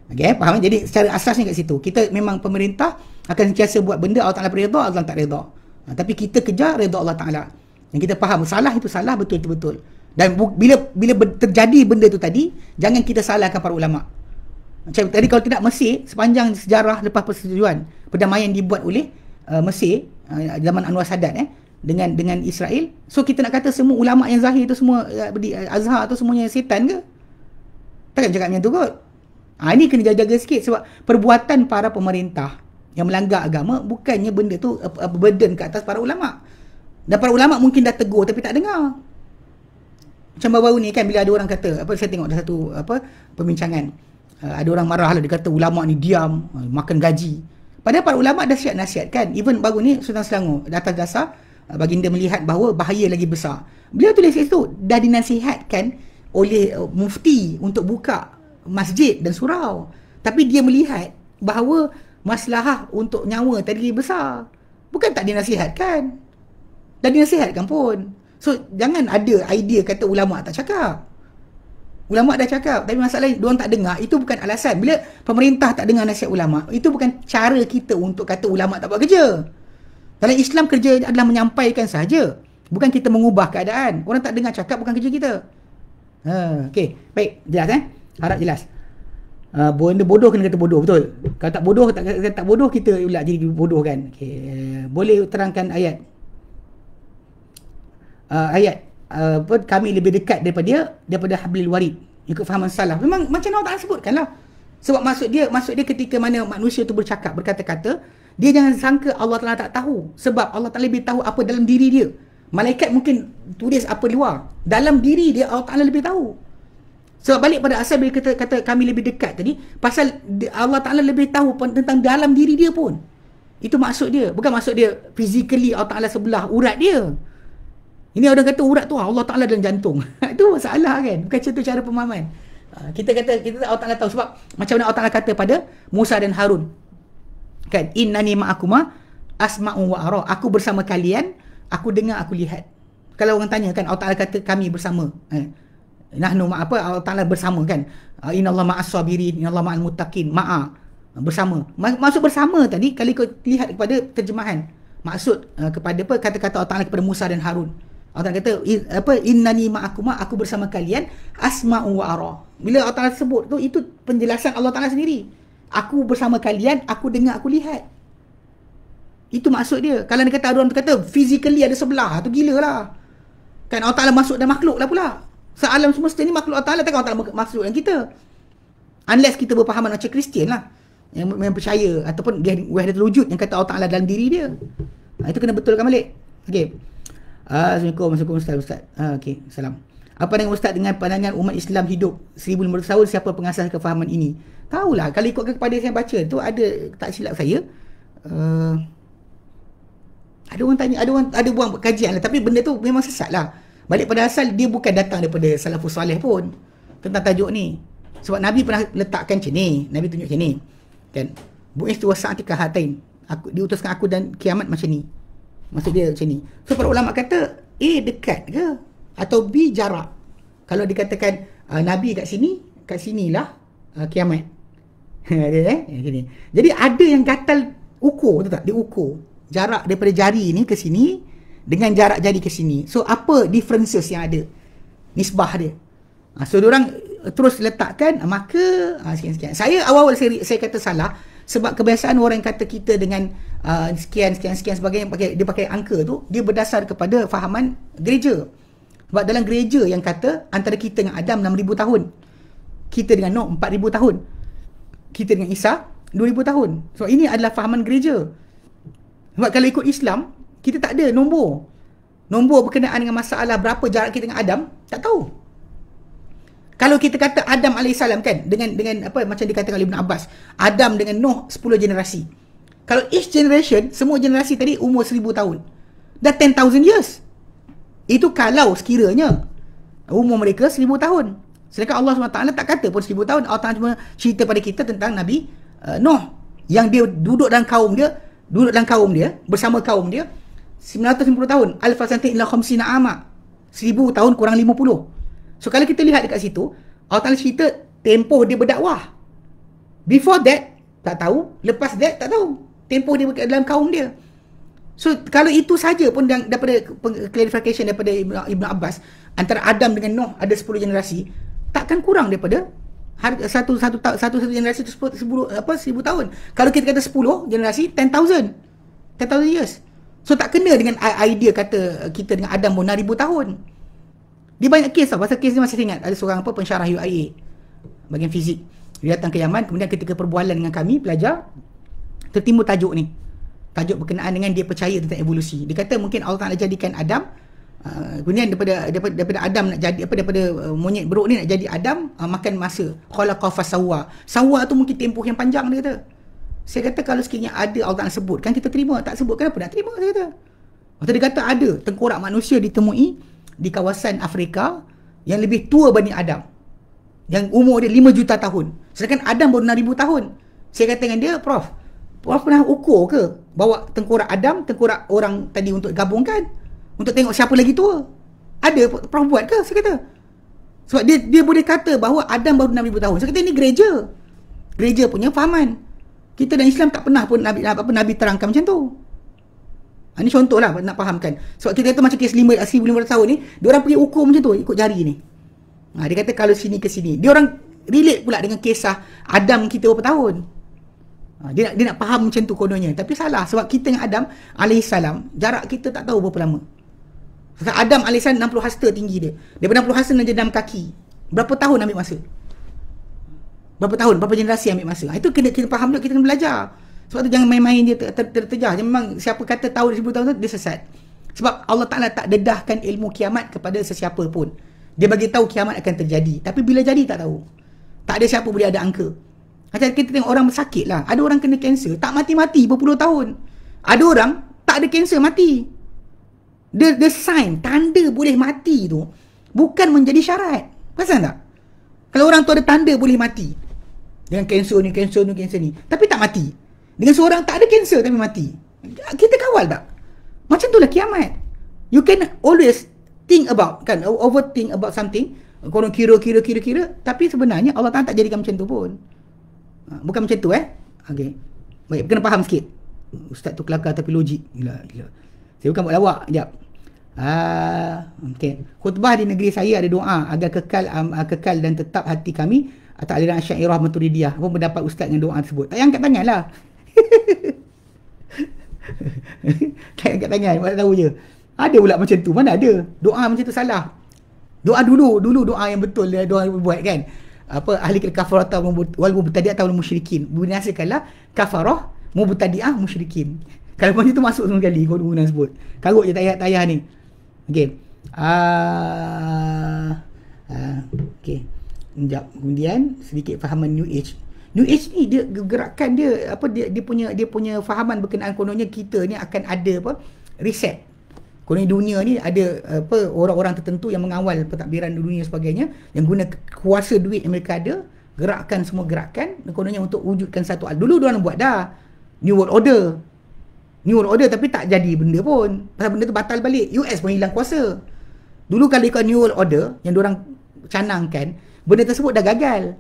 Okey, eh? faham? Eh? Jadi secara asasnya kat situ. Kita memang pemerintah akan sentiasa buat benda Allah Taala redha, atau tak redha. Ha, tapi kita kejar redha Allah Taala. Yang kita faham salah itu salah betul itu betul. Dan bu, bila bila terjadi benda itu tadi, jangan kita salahkan para ulama. Macam tadi kalau tidak Mesir sepanjang sejarah lepas persetujuan perdamaian dibuat oleh uh, Mesir uh, zaman Anwar Sadat eh dengan dengan Israel. So kita nak kata semua ulama yang zahir itu semua uh, uh Azhar atau semuanya setan ke? Takkan cakap macam tu kot. Ha, ini kena jaga-jaga sikit sebab perbuatan para pemerintah yang melanggar agama bukannya benda tu uh, uh, burden ke atas para ulama. Dan para ulama mungkin dah tegur tapi tak dengar. Macam baru-baru ni kan bila ada orang kata, apa saya tengok ada satu apa pembincangan. Uh, ada orang marah lah dia kata ulama ni diam, uh, makan gaji. Padahal para ulama dah siap nasihat kan. Even baru ni Sultan Selangor datang dasar baginda melihat bahawa bahaya lagi besar. Beliau tulis itu dah dinasihatkan oleh uh, mufti untuk buka masjid dan surau. Tapi dia melihat bahawa maslahah untuk nyawa tadi besar. Bukan tak dinasihatkan. Dan dinasihatkan pun. So, jangan ada idea kata ulama' tak cakap. Ulama' dah cakap. Tapi masalah dia orang tak dengar, itu bukan alasan. Bila pemerintah tak dengar nasihat ulama', itu bukan cara kita untuk kata ulama' tak buat kerja. Dalam Islam, kerja adalah menyampaikan saja, Bukan kita mengubah keadaan. Orang tak dengar cakap, bukan kerja kita. Ha, okay, baik. Jelas, eh? harap jelas. Uh, benda bodoh kena kata bodoh betul. Kalau tak bodoh tak kata tak bodoh kita pula jadi bodoh kan. Okay. Eh, boleh terangkan ayat. Uh, ayat uh, kami lebih dekat daripada dia daripada hablil warid. Ikut fahaman salah. Memang macam orang Allah Taala sebutkanlah. Sebab maksud dia maksud dia ketika mana manusia tu bercakap berkata-kata, dia jangan sangka Allah Taala tak tahu sebab Allah Taala lebih tahu apa dalam diri dia. Malaikat mungkin tulis apa luar. Dalam diri dia Allah Taala lebih tahu. Sebab balik pada asal bila kita kata kami lebih dekat tadi, pasal Allah Ta'ala lebih tahu pun tentang dalam diri dia pun. Itu maksud dia. Bukan maksud dia physically Allah Ta'ala sebelah urat dia. Ini orang kata urat tu Allah Ta'ala dalam jantung. Itu masalah kan? Bukan macam tu cara pemahaman. Ah, kita kata, kita Allah Ta'ala tahu sebab macam mana Allah Ta'ala kata pada Musa dan Harun. Kan? Inna Innani ma'akumah asma'u wa'ara. Aku bersama kalian, aku dengar, aku lihat. Kalau orang tanya kan, Allah Ta'ala kata kami bersama. Eh? nahnu ma apa Allah Taala bersama kan ah, inna Allah ma'as sabirin inna Allah ma'al muttaqin ma'a ah, bersama maksud bersama tadi kali kau lihat kepada terjemahan maksud ah, kepada apa kata-kata Allah Taala kepada Musa dan Harun Allah Taala kata apa innani ma'akum aku bersama kalian asma'u wa ara bila Allah Taala sebut tu itu penjelasan Allah Taala sendiri aku bersama kalian aku dengar aku lihat itu maksud dia kalau dia kata ada orang kata physically ada sebelah tu gila lah kan Allah Taala masuk dalam makhluk lah pula sealam semesta ni makhluk Allah Ta'ala takkan Allah masuk dengan kita unless kita berfahaman macam Kristian lah yang, yang percaya ataupun dia, dia terwujud yang kata Allah Ta'ala dalam diri dia ha, itu kena betulkan balik okay. uh, Assalamualaikum, Assalamualaikum Ustaz, Ustaz. Uh, ha, okay. Salam apa dengan Ustaz dengan pandangan umat Islam hidup 1500 tahun siapa pengasas kefahaman ini Tahu lah. kalau ikutkan kepada saya baca tu ada tak silap saya uh, ada orang tanya ada orang ada buang kajian lah tapi benda tu memang sesat lah balik pada asal dia bukan datang daripada salafus soleh pun tentang tajuk ni sebab nabi pernah letakkan sini nabi tunjuk sini kan buis tu saat ketika hatain aku diutuskan aku dan kiamat macam ni maksud dia macam ni so para ulama kata A dekat ke atau B jarak kalau dikatakan uh, nabi kat sini kat sinilah uh, kiamat ya ya jadi ada yang gatal ukur tu tak diukur jarak daripada jari ni ke sini dengan jarak jadi ke sini. So apa differences yang ada? Nisbah dia. Ha, so orang eh, terus letakkan ah, maka ha, sekian sekian. Saya awal-awal saya, saya kata salah sebab kebiasaan orang kata kita dengan uh, sekian sekian sekian sebagainya pakai dia pakai angka tu dia berdasar kepada fahaman gereja. Sebab dalam gereja yang kata antara kita dengan Adam 6000 tahun. Kita dengan Noh 4000 tahun. Kita dengan Isa 2000 tahun. So ini adalah fahaman gereja. Sebab kalau ikut Islam, kita tak ada nombor. Nombor berkenaan dengan masalah berapa jarak kita dengan Adam, tak tahu. Kalau kita kata Adam alaihissalam kan dengan dengan apa macam dikatakan oleh Ibn Abbas, Adam dengan Nuh 10 generasi. Kalau each generation, semua generasi tadi umur seribu tahun. Dah thousand years. Itu kalau sekiranya umur mereka seribu tahun. Sedangkan Allah SWT tak kata pun seribu tahun. Allah cuma cerita pada kita tentang Nabi uh, Nuh. Yang dia duduk dalam kaum dia, duduk dalam kaum dia, bersama kaum dia, 950 tahun alfa santi ila khamsina naama, 1000 tahun kurang 50 so kalau kita lihat dekat situ Allah Ta'ala cerita tempoh dia berdakwah before that tak tahu lepas that tak tahu tempoh dia berkat dalam kaum dia so kalau itu saja pun daripada clarification daripada Ibn, Abbas antara Adam dengan Nuh ada 10 generasi takkan kurang daripada satu satu satu satu generasi tu 10, apa 1000 tahun kalau kita kata sepuluh generasi ten thousand, ten thousand years So tak kena dengan idea kata uh, kita dengan Adam pun 6,000 tahun. Dia banyak kes tau. Pasal kes ni masih ingat. Ada seorang apa pensyarah UIA. Bagian fizik. Dia datang ke Yaman. Kemudian ketika perbualan dengan kami, pelajar. Tertimbul tajuk ni. Tajuk berkenaan dengan dia percaya tentang evolusi. Dia kata mungkin Allah nak jadikan Adam. Uh, kemudian daripada, daripada daripada Adam nak jadi apa daripada uh, monyet beruk ni nak jadi Adam uh, makan masa khalaqa fasawa sawa tu mungkin tempoh yang panjang dia kata saya kata kalau sekiranya ada Allah Ta'ala sebut, kan kita terima. Tak sebut, kenapa nak terima? Saya kata. Waktu dia kata ada tengkorak manusia ditemui di kawasan Afrika yang lebih tua Bani Adam. Yang umur dia 5 juta tahun. Sedangkan Adam baru ribu tahun. Saya kata dengan dia, Prof, Prof pernah ukur ke bawa tengkorak Adam, tengkorak orang tadi untuk gabungkan? Untuk tengok siapa lagi tua? Ada Prof buat ke? Saya kata. Sebab dia dia boleh kata bahawa Adam baru ribu tahun. Saya kata ini gereja. Gereja punya fahaman. Kita dalam Islam tak pernah pun Nabi apa, apa Nabi terangkan macam tu. Ha, ini contohlah nak fahamkan. Sebab kita tu macam kes 5 1500 eh, tahun ni, dia orang pergi ukur macam tu ikut jari ni. Ha, dia kata kalau sini ke sini. Dia orang relate pula dengan kisah Adam kita berapa tahun. Ha, dia, dia nak faham macam tu kononnya. Tapi salah sebab kita dengan Adam alaihissalam jarak kita tak tahu berapa lama. Sebab Adam alaihissalam 60 hasta tinggi dia. Daripada 60 hasta dia jadi 6 kaki. Berapa tahun ambil masa? berapa tahun, berapa generasi ambil masa. Ah, itu kena kita faham dulu, kita kena belajar. Sebab tu jangan main-main dia ter, ter, terterjah. Dia memang siapa kata tahun 1000 tahun tu dia sesat. Sebab Allah Taala tak dedahkan ilmu kiamat kepada sesiapa pun. Dia bagi tahu kiamat akan terjadi, tapi bila jadi tak tahu. Tak ada siapa boleh ada angka. Macam kita tengok orang sakit lah. Ada orang kena kanser, tak mati-mati berpuluh tahun. Ada orang tak ada kanser mati. The, the sign, tanda boleh mati tu bukan menjadi syarat. Pasal tak? Kalau orang tu ada tanda boleh mati, dengan kanser ni, kanser ni, kanser ni. Tapi tak mati. Dengan seorang tak ada kanser tapi mati. Kita kawal tak? Macam lah kiamat. You can always think about, kan? Overthink about something. Korang kira, kira, kira, kira. Tapi sebenarnya Allah Ta'ala tak jadikan macam tu pun. Ha, bukan macam tu eh. Okay. Baik, kena faham sikit. Ustaz tu kelakar tapi logik. Gila, gila. Saya bukan buat lawak. Sekejap. Uh, ah, okay. Khutbah di negeri saya ada doa agar kekal um, kekal dan tetap hati kami atau ah, aliran Asyairah Maturidiyah pun mendapat ustaz dengan doa tersebut. Tak angkat tangan lah. tak angkat tangan, mana tahu je. Ada pula macam tu, mana ada. Doa macam tu salah. Doa dulu, dulu doa yang betul dia doa buat kan. Apa ahli kafarata wal mubtadi'ah tahu musyrikin. Binasakanlah kafarah mubtadi'ah musyrikin. Kalau macam tu masuk semua sekali kau guna sebut. Karut je tayar tayar ni. Okey. Ah uh, uh, okey. Sekejap kemudian sedikit fahaman new age new age ni dia gerakan dia apa dia, dia punya dia punya fahaman berkenaan kononnya kita ni akan ada apa reset kononnya dunia ni ada apa orang-orang tertentu yang mengawal pentadbiran dunia sebagainya yang guna kuasa duit yang mereka ada gerakkan semua gerakan kononnya untuk wujudkan satu al dulu dia orang buat dah new world order new world order tapi tak jadi benda pun pasal benda tu batal balik US pun hilang kuasa dulu kalau ikut new world order yang dia orang canangkan benda tersebut dah gagal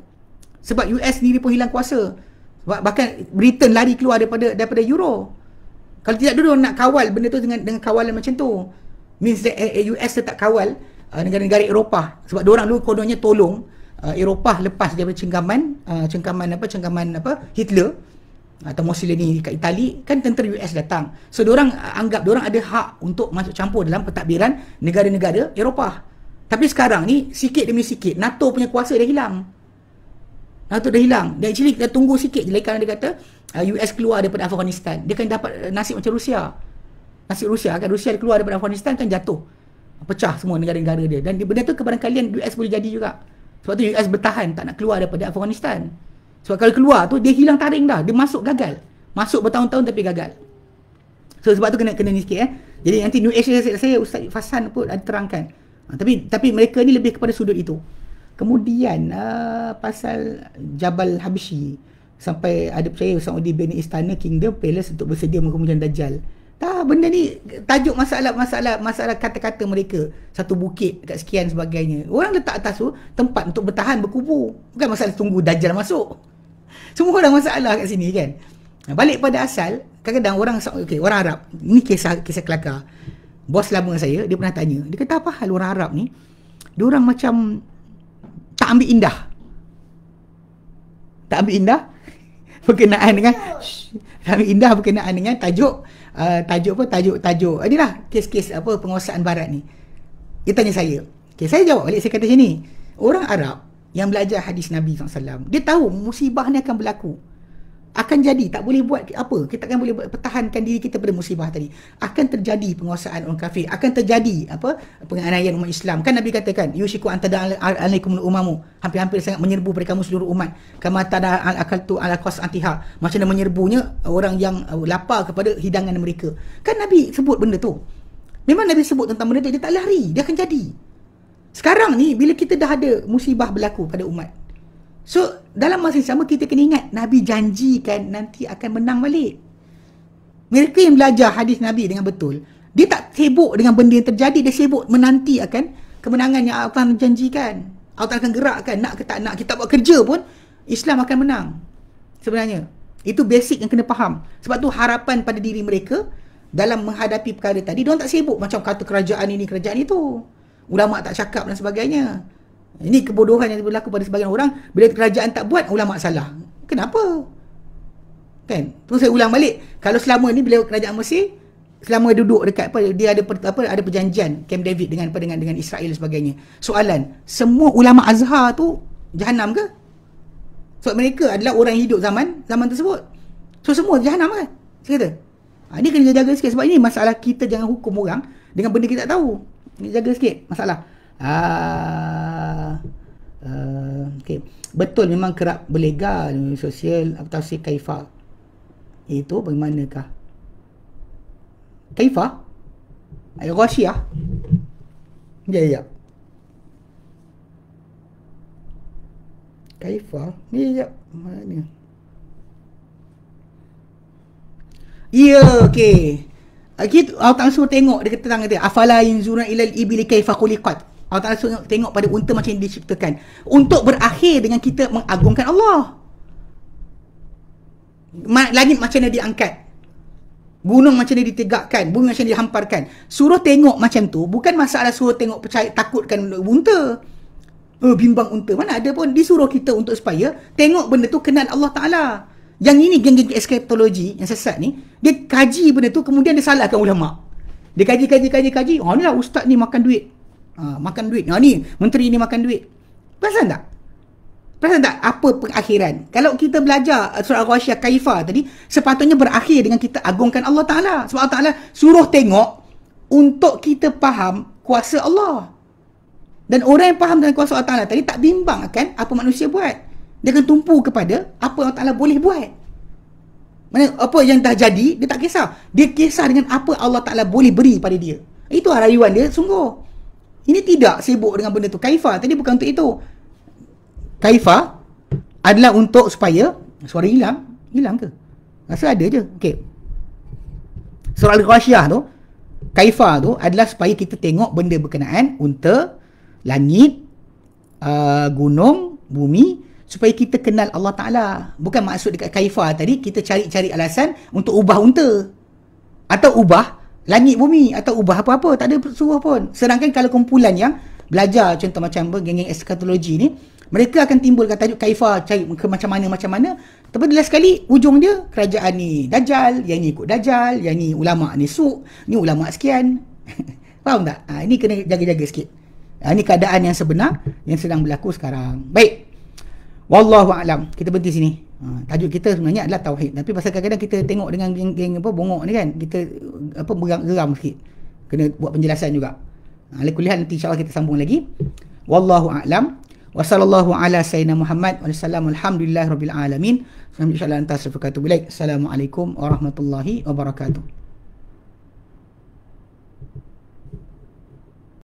sebab US sendiri pun hilang kuasa sebab bahkan Britain lari keluar daripada daripada euro kalau tidak dulu nak kawal benda tu dengan dengan kawalan macam tu means that eh, eh, US tetap kawal uh, negara-negara Eropah sebab dia orang dulu kononnya tolong uh, Eropah lepas daripada cengkaman uh, cengkaman apa cengkaman apa Hitler atau Mussolini dekat Itali kan tentera US datang so dia orang anggap dia orang ada hak untuk masuk campur dalam pentadbiran negara-negara Eropah tapi sekarang ni sikit demi sikit NATO punya kuasa dah hilang. NATO dah hilang. Dia actually kita tunggu sikit je lekan dia kata US uh, keluar daripada Afghanistan. Dia kan dapat uh, nasib macam Rusia. Nasib Rusia kan Rusia dia keluar daripada Afghanistan kan jatuh. Pecah semua negara-negara dia dan benda tu kebarangkalian US boleh jadi juga. Sebab tu US bertahan tak nak keluar daripada Afghanistan. Sebab kalau keluar tu dia hilang taring dah. Dia masuk gagal. Masuk bertahun-tahun tapi gagal. So sebab tu kena kena ni sikit eh. Jadi nanti New Asia saya, saya Ustaz Fasan pun ada terangkan. Ha, tapi tapi mereka ni lebih kepada sudut itu. Kemudian uh, pasal Jabal Habshi sampai ada percaya Saudi bin Istana Kingdom Palace untuk bersedia menghujan Dajjal. Tah benda ni tajuk masalah masalah masalah kata-kata mereka satu bukit dekat sekian sebagainya. Orang letak atas tu tempat untuk bertahan berkubu. Bukan masalah tunggu dajal masuk. Semua orang masalah kat sini kan. Balik pada asal, kadang-kadang orang okay, orang Arab, ini kisah kisah kelakar bos lama saya dia pernah tanya dia kata apa hal orang Arab ni dia orang macam tak ambil indah tak ambil indah berkenaan dengan tak ambil indah berkenaan dengan tajuk uh, tajuk apa tajuk tajuk inilah ah, kes-kes apa penguasaan barat ni dia tanya saya okay, saya jawab balik saya kata sini orang Arab yang belajar hadis Nabi SAW dia tahu musibah ni akan berlaku akan jadi tak boleh buat apa kita akan boleh pertahankan diri kita pada musibah tadi akan terjadi penguasaan orang kafir akan terjadi apa penganiayaan umat Islam kan Nabi katakan yushiku antada alaikum umamu hampir-hampir sangat menyerbu pada kamu seluruh umat kama tada al akaltu ala qas antiha macam mana menyerbunya orang yang uh, lapar kepada hidangan mereka kan Nabi sebut benda tu memang Nabi sebut tentang benda tu dia tak lari dia akan jadi sekarang ni bila kita dah ada musibah berlaku pada umat So dalam masa yang sama kita kena ingat Nabi janjikan nanti akan menang balik. Mereka yang belajar hadis Nabi dengan betul, dia tak sibuk dengan benda yang terjadi, dia sibuk menanti akan kemenangan yang Allah akan janjikan. Allah akan gerakkan, nak ke tak nak, kita buat kerja pun, Islam akan menang. Sebenarnya. Itu basic yang kena faham. Sebab tu harapan pada diri mereka dalam menghadapi perkara tadi, dia tak sibuk macam kata kerajaan ini, kerajaan itu. Ulama tak cakap dan sebagainya. Ini kebodohan yang berlaku pada sebagian orang bila kerajaan tak buat ulama salah. Kenapa? Kan? Terus saya ulang balik. Kalau selama ni bila kerajaan Mesir selama duduk dekat apa dia ada per, apa ada perjanjian Camp David dengan apa dengan dengan Israel dan sebagainya. Soalan, semua ulama Azhar tu jahanam ke? Sebab so, mereka adalah orang yang hidup zaman zaman tersebut. So semua jahanam kan? Saya kata. Ha, ini kena jaga sikit sebab ini masalah kita jangan hukum orang dengan benda kita tak tahu. Ini jaga sikit masalah. Ah Ah, okay. Betul memang kerap berlegar di media sosial atau si kaifa. Itu bagaimanakah? Kaifa? Ai Rusia. Ah? Ya ya. Kaifa? Ni ya, ya. Mana? Ya, okey. okay, aku tak sempat tengok dia kata tentang dia afala yunzuna ilal ibli kaifa khuliqat. Allah Ta'ala tengok, tengok pada unta macam yang diciptakan Untuk berakhir dengan kita mengagungkan Allah Langit macam dia diangkat Gunung macam dia ditegakkan Bumi macam dia dihamparkan Suruh tengok macam tu Bukan masalah suruh tengok percaya takutkan unta Uh, bimbang unta Mana ada pun Disuruh kita untuk supaya Tengok benda tu Kenal Allah Ta'ala Yang ini geng-geng eskatologi Yang sesat ni Dia kaji benda tu Kemudian dia salahkan ulama Dia kaji-kaji-kaji-kaji Oh ni lah ustaz ni makan duit Ha, makan duit. Ha, ni, menteri ni makan duit. Perasan tak? Perasan tak apa pengakhiran? Kalau kita belajar eh, surah Al-Ghashiyah Kaifa tadi, sepatutnya berakhir dengan kita agungkan Allah Ta'ala. Sebab Allah Ta'ala suruh tengok untuk kita faham kuasa Allah. Dan orang yang faham dengan kuasa Allah Ta'ala tadi tak bimbang kan? apa manusia buat. Dia akan tumpu kepada apa Allah Ta'ala boleh buat. Mana apa yang dah jadi, dia tak kisah. Dia kisah dengan apa Allah Ta'ala boleh beri pada dia. Itu rayuan dia sungguh. Ini tidak sibuk dengan benda tu. Kaifah tadi bukan untuk itu. Kaifah adalah untuk supaya suara hilang. Hilang ke? Rasa ada je. Okey. Surah Al-Ghashiyah tu, kaifah tu adalah supaya kita tengok benda berkenaan unta, langit, uh, gunung, bumi supaya kita kenal Allah Ta'ala. Bukan maksud dekat kaifah tadi kita cari-cari alasan untuk ubah unta. Atau ubah langit bumi atau ubah apa-apa tak ada suruh pun sedangkan kalau kumpulan yang belajar contoh macam geng-geng eskatologi ni mereka akan timbulkan tajuk kaifah cari ke macam mana macam mana tapi last sekali ujung dia kerajaan ni dajal yang ni ikut dajal yang ni ulama ni suk ni ulama sekian faham tak ha, ini kena jaga-jaga sikit ha, ini keadaan yang sebenar yang sedang berlaku sekarang baik Wallahu alam. Kita berhenti sini. Ha, tajuk kita sebenarnya adalah tauhid. Tapi pasal kadang-kadang kita tengok dengan geng-geng apa bongok ni kan, kita apa geram-geram sikit. Kena buat penjelasan juga. Ha, lain kuliah nanti insya-Allah kita sambung lagi. Wallahu alam. Wassallallahu ala sayyidina Muhammad wa sallam. Alhamdulillah rabbil alamin. Sampai allah antas sifatu Assalamualaikum warahmatullahi wabarakatuh.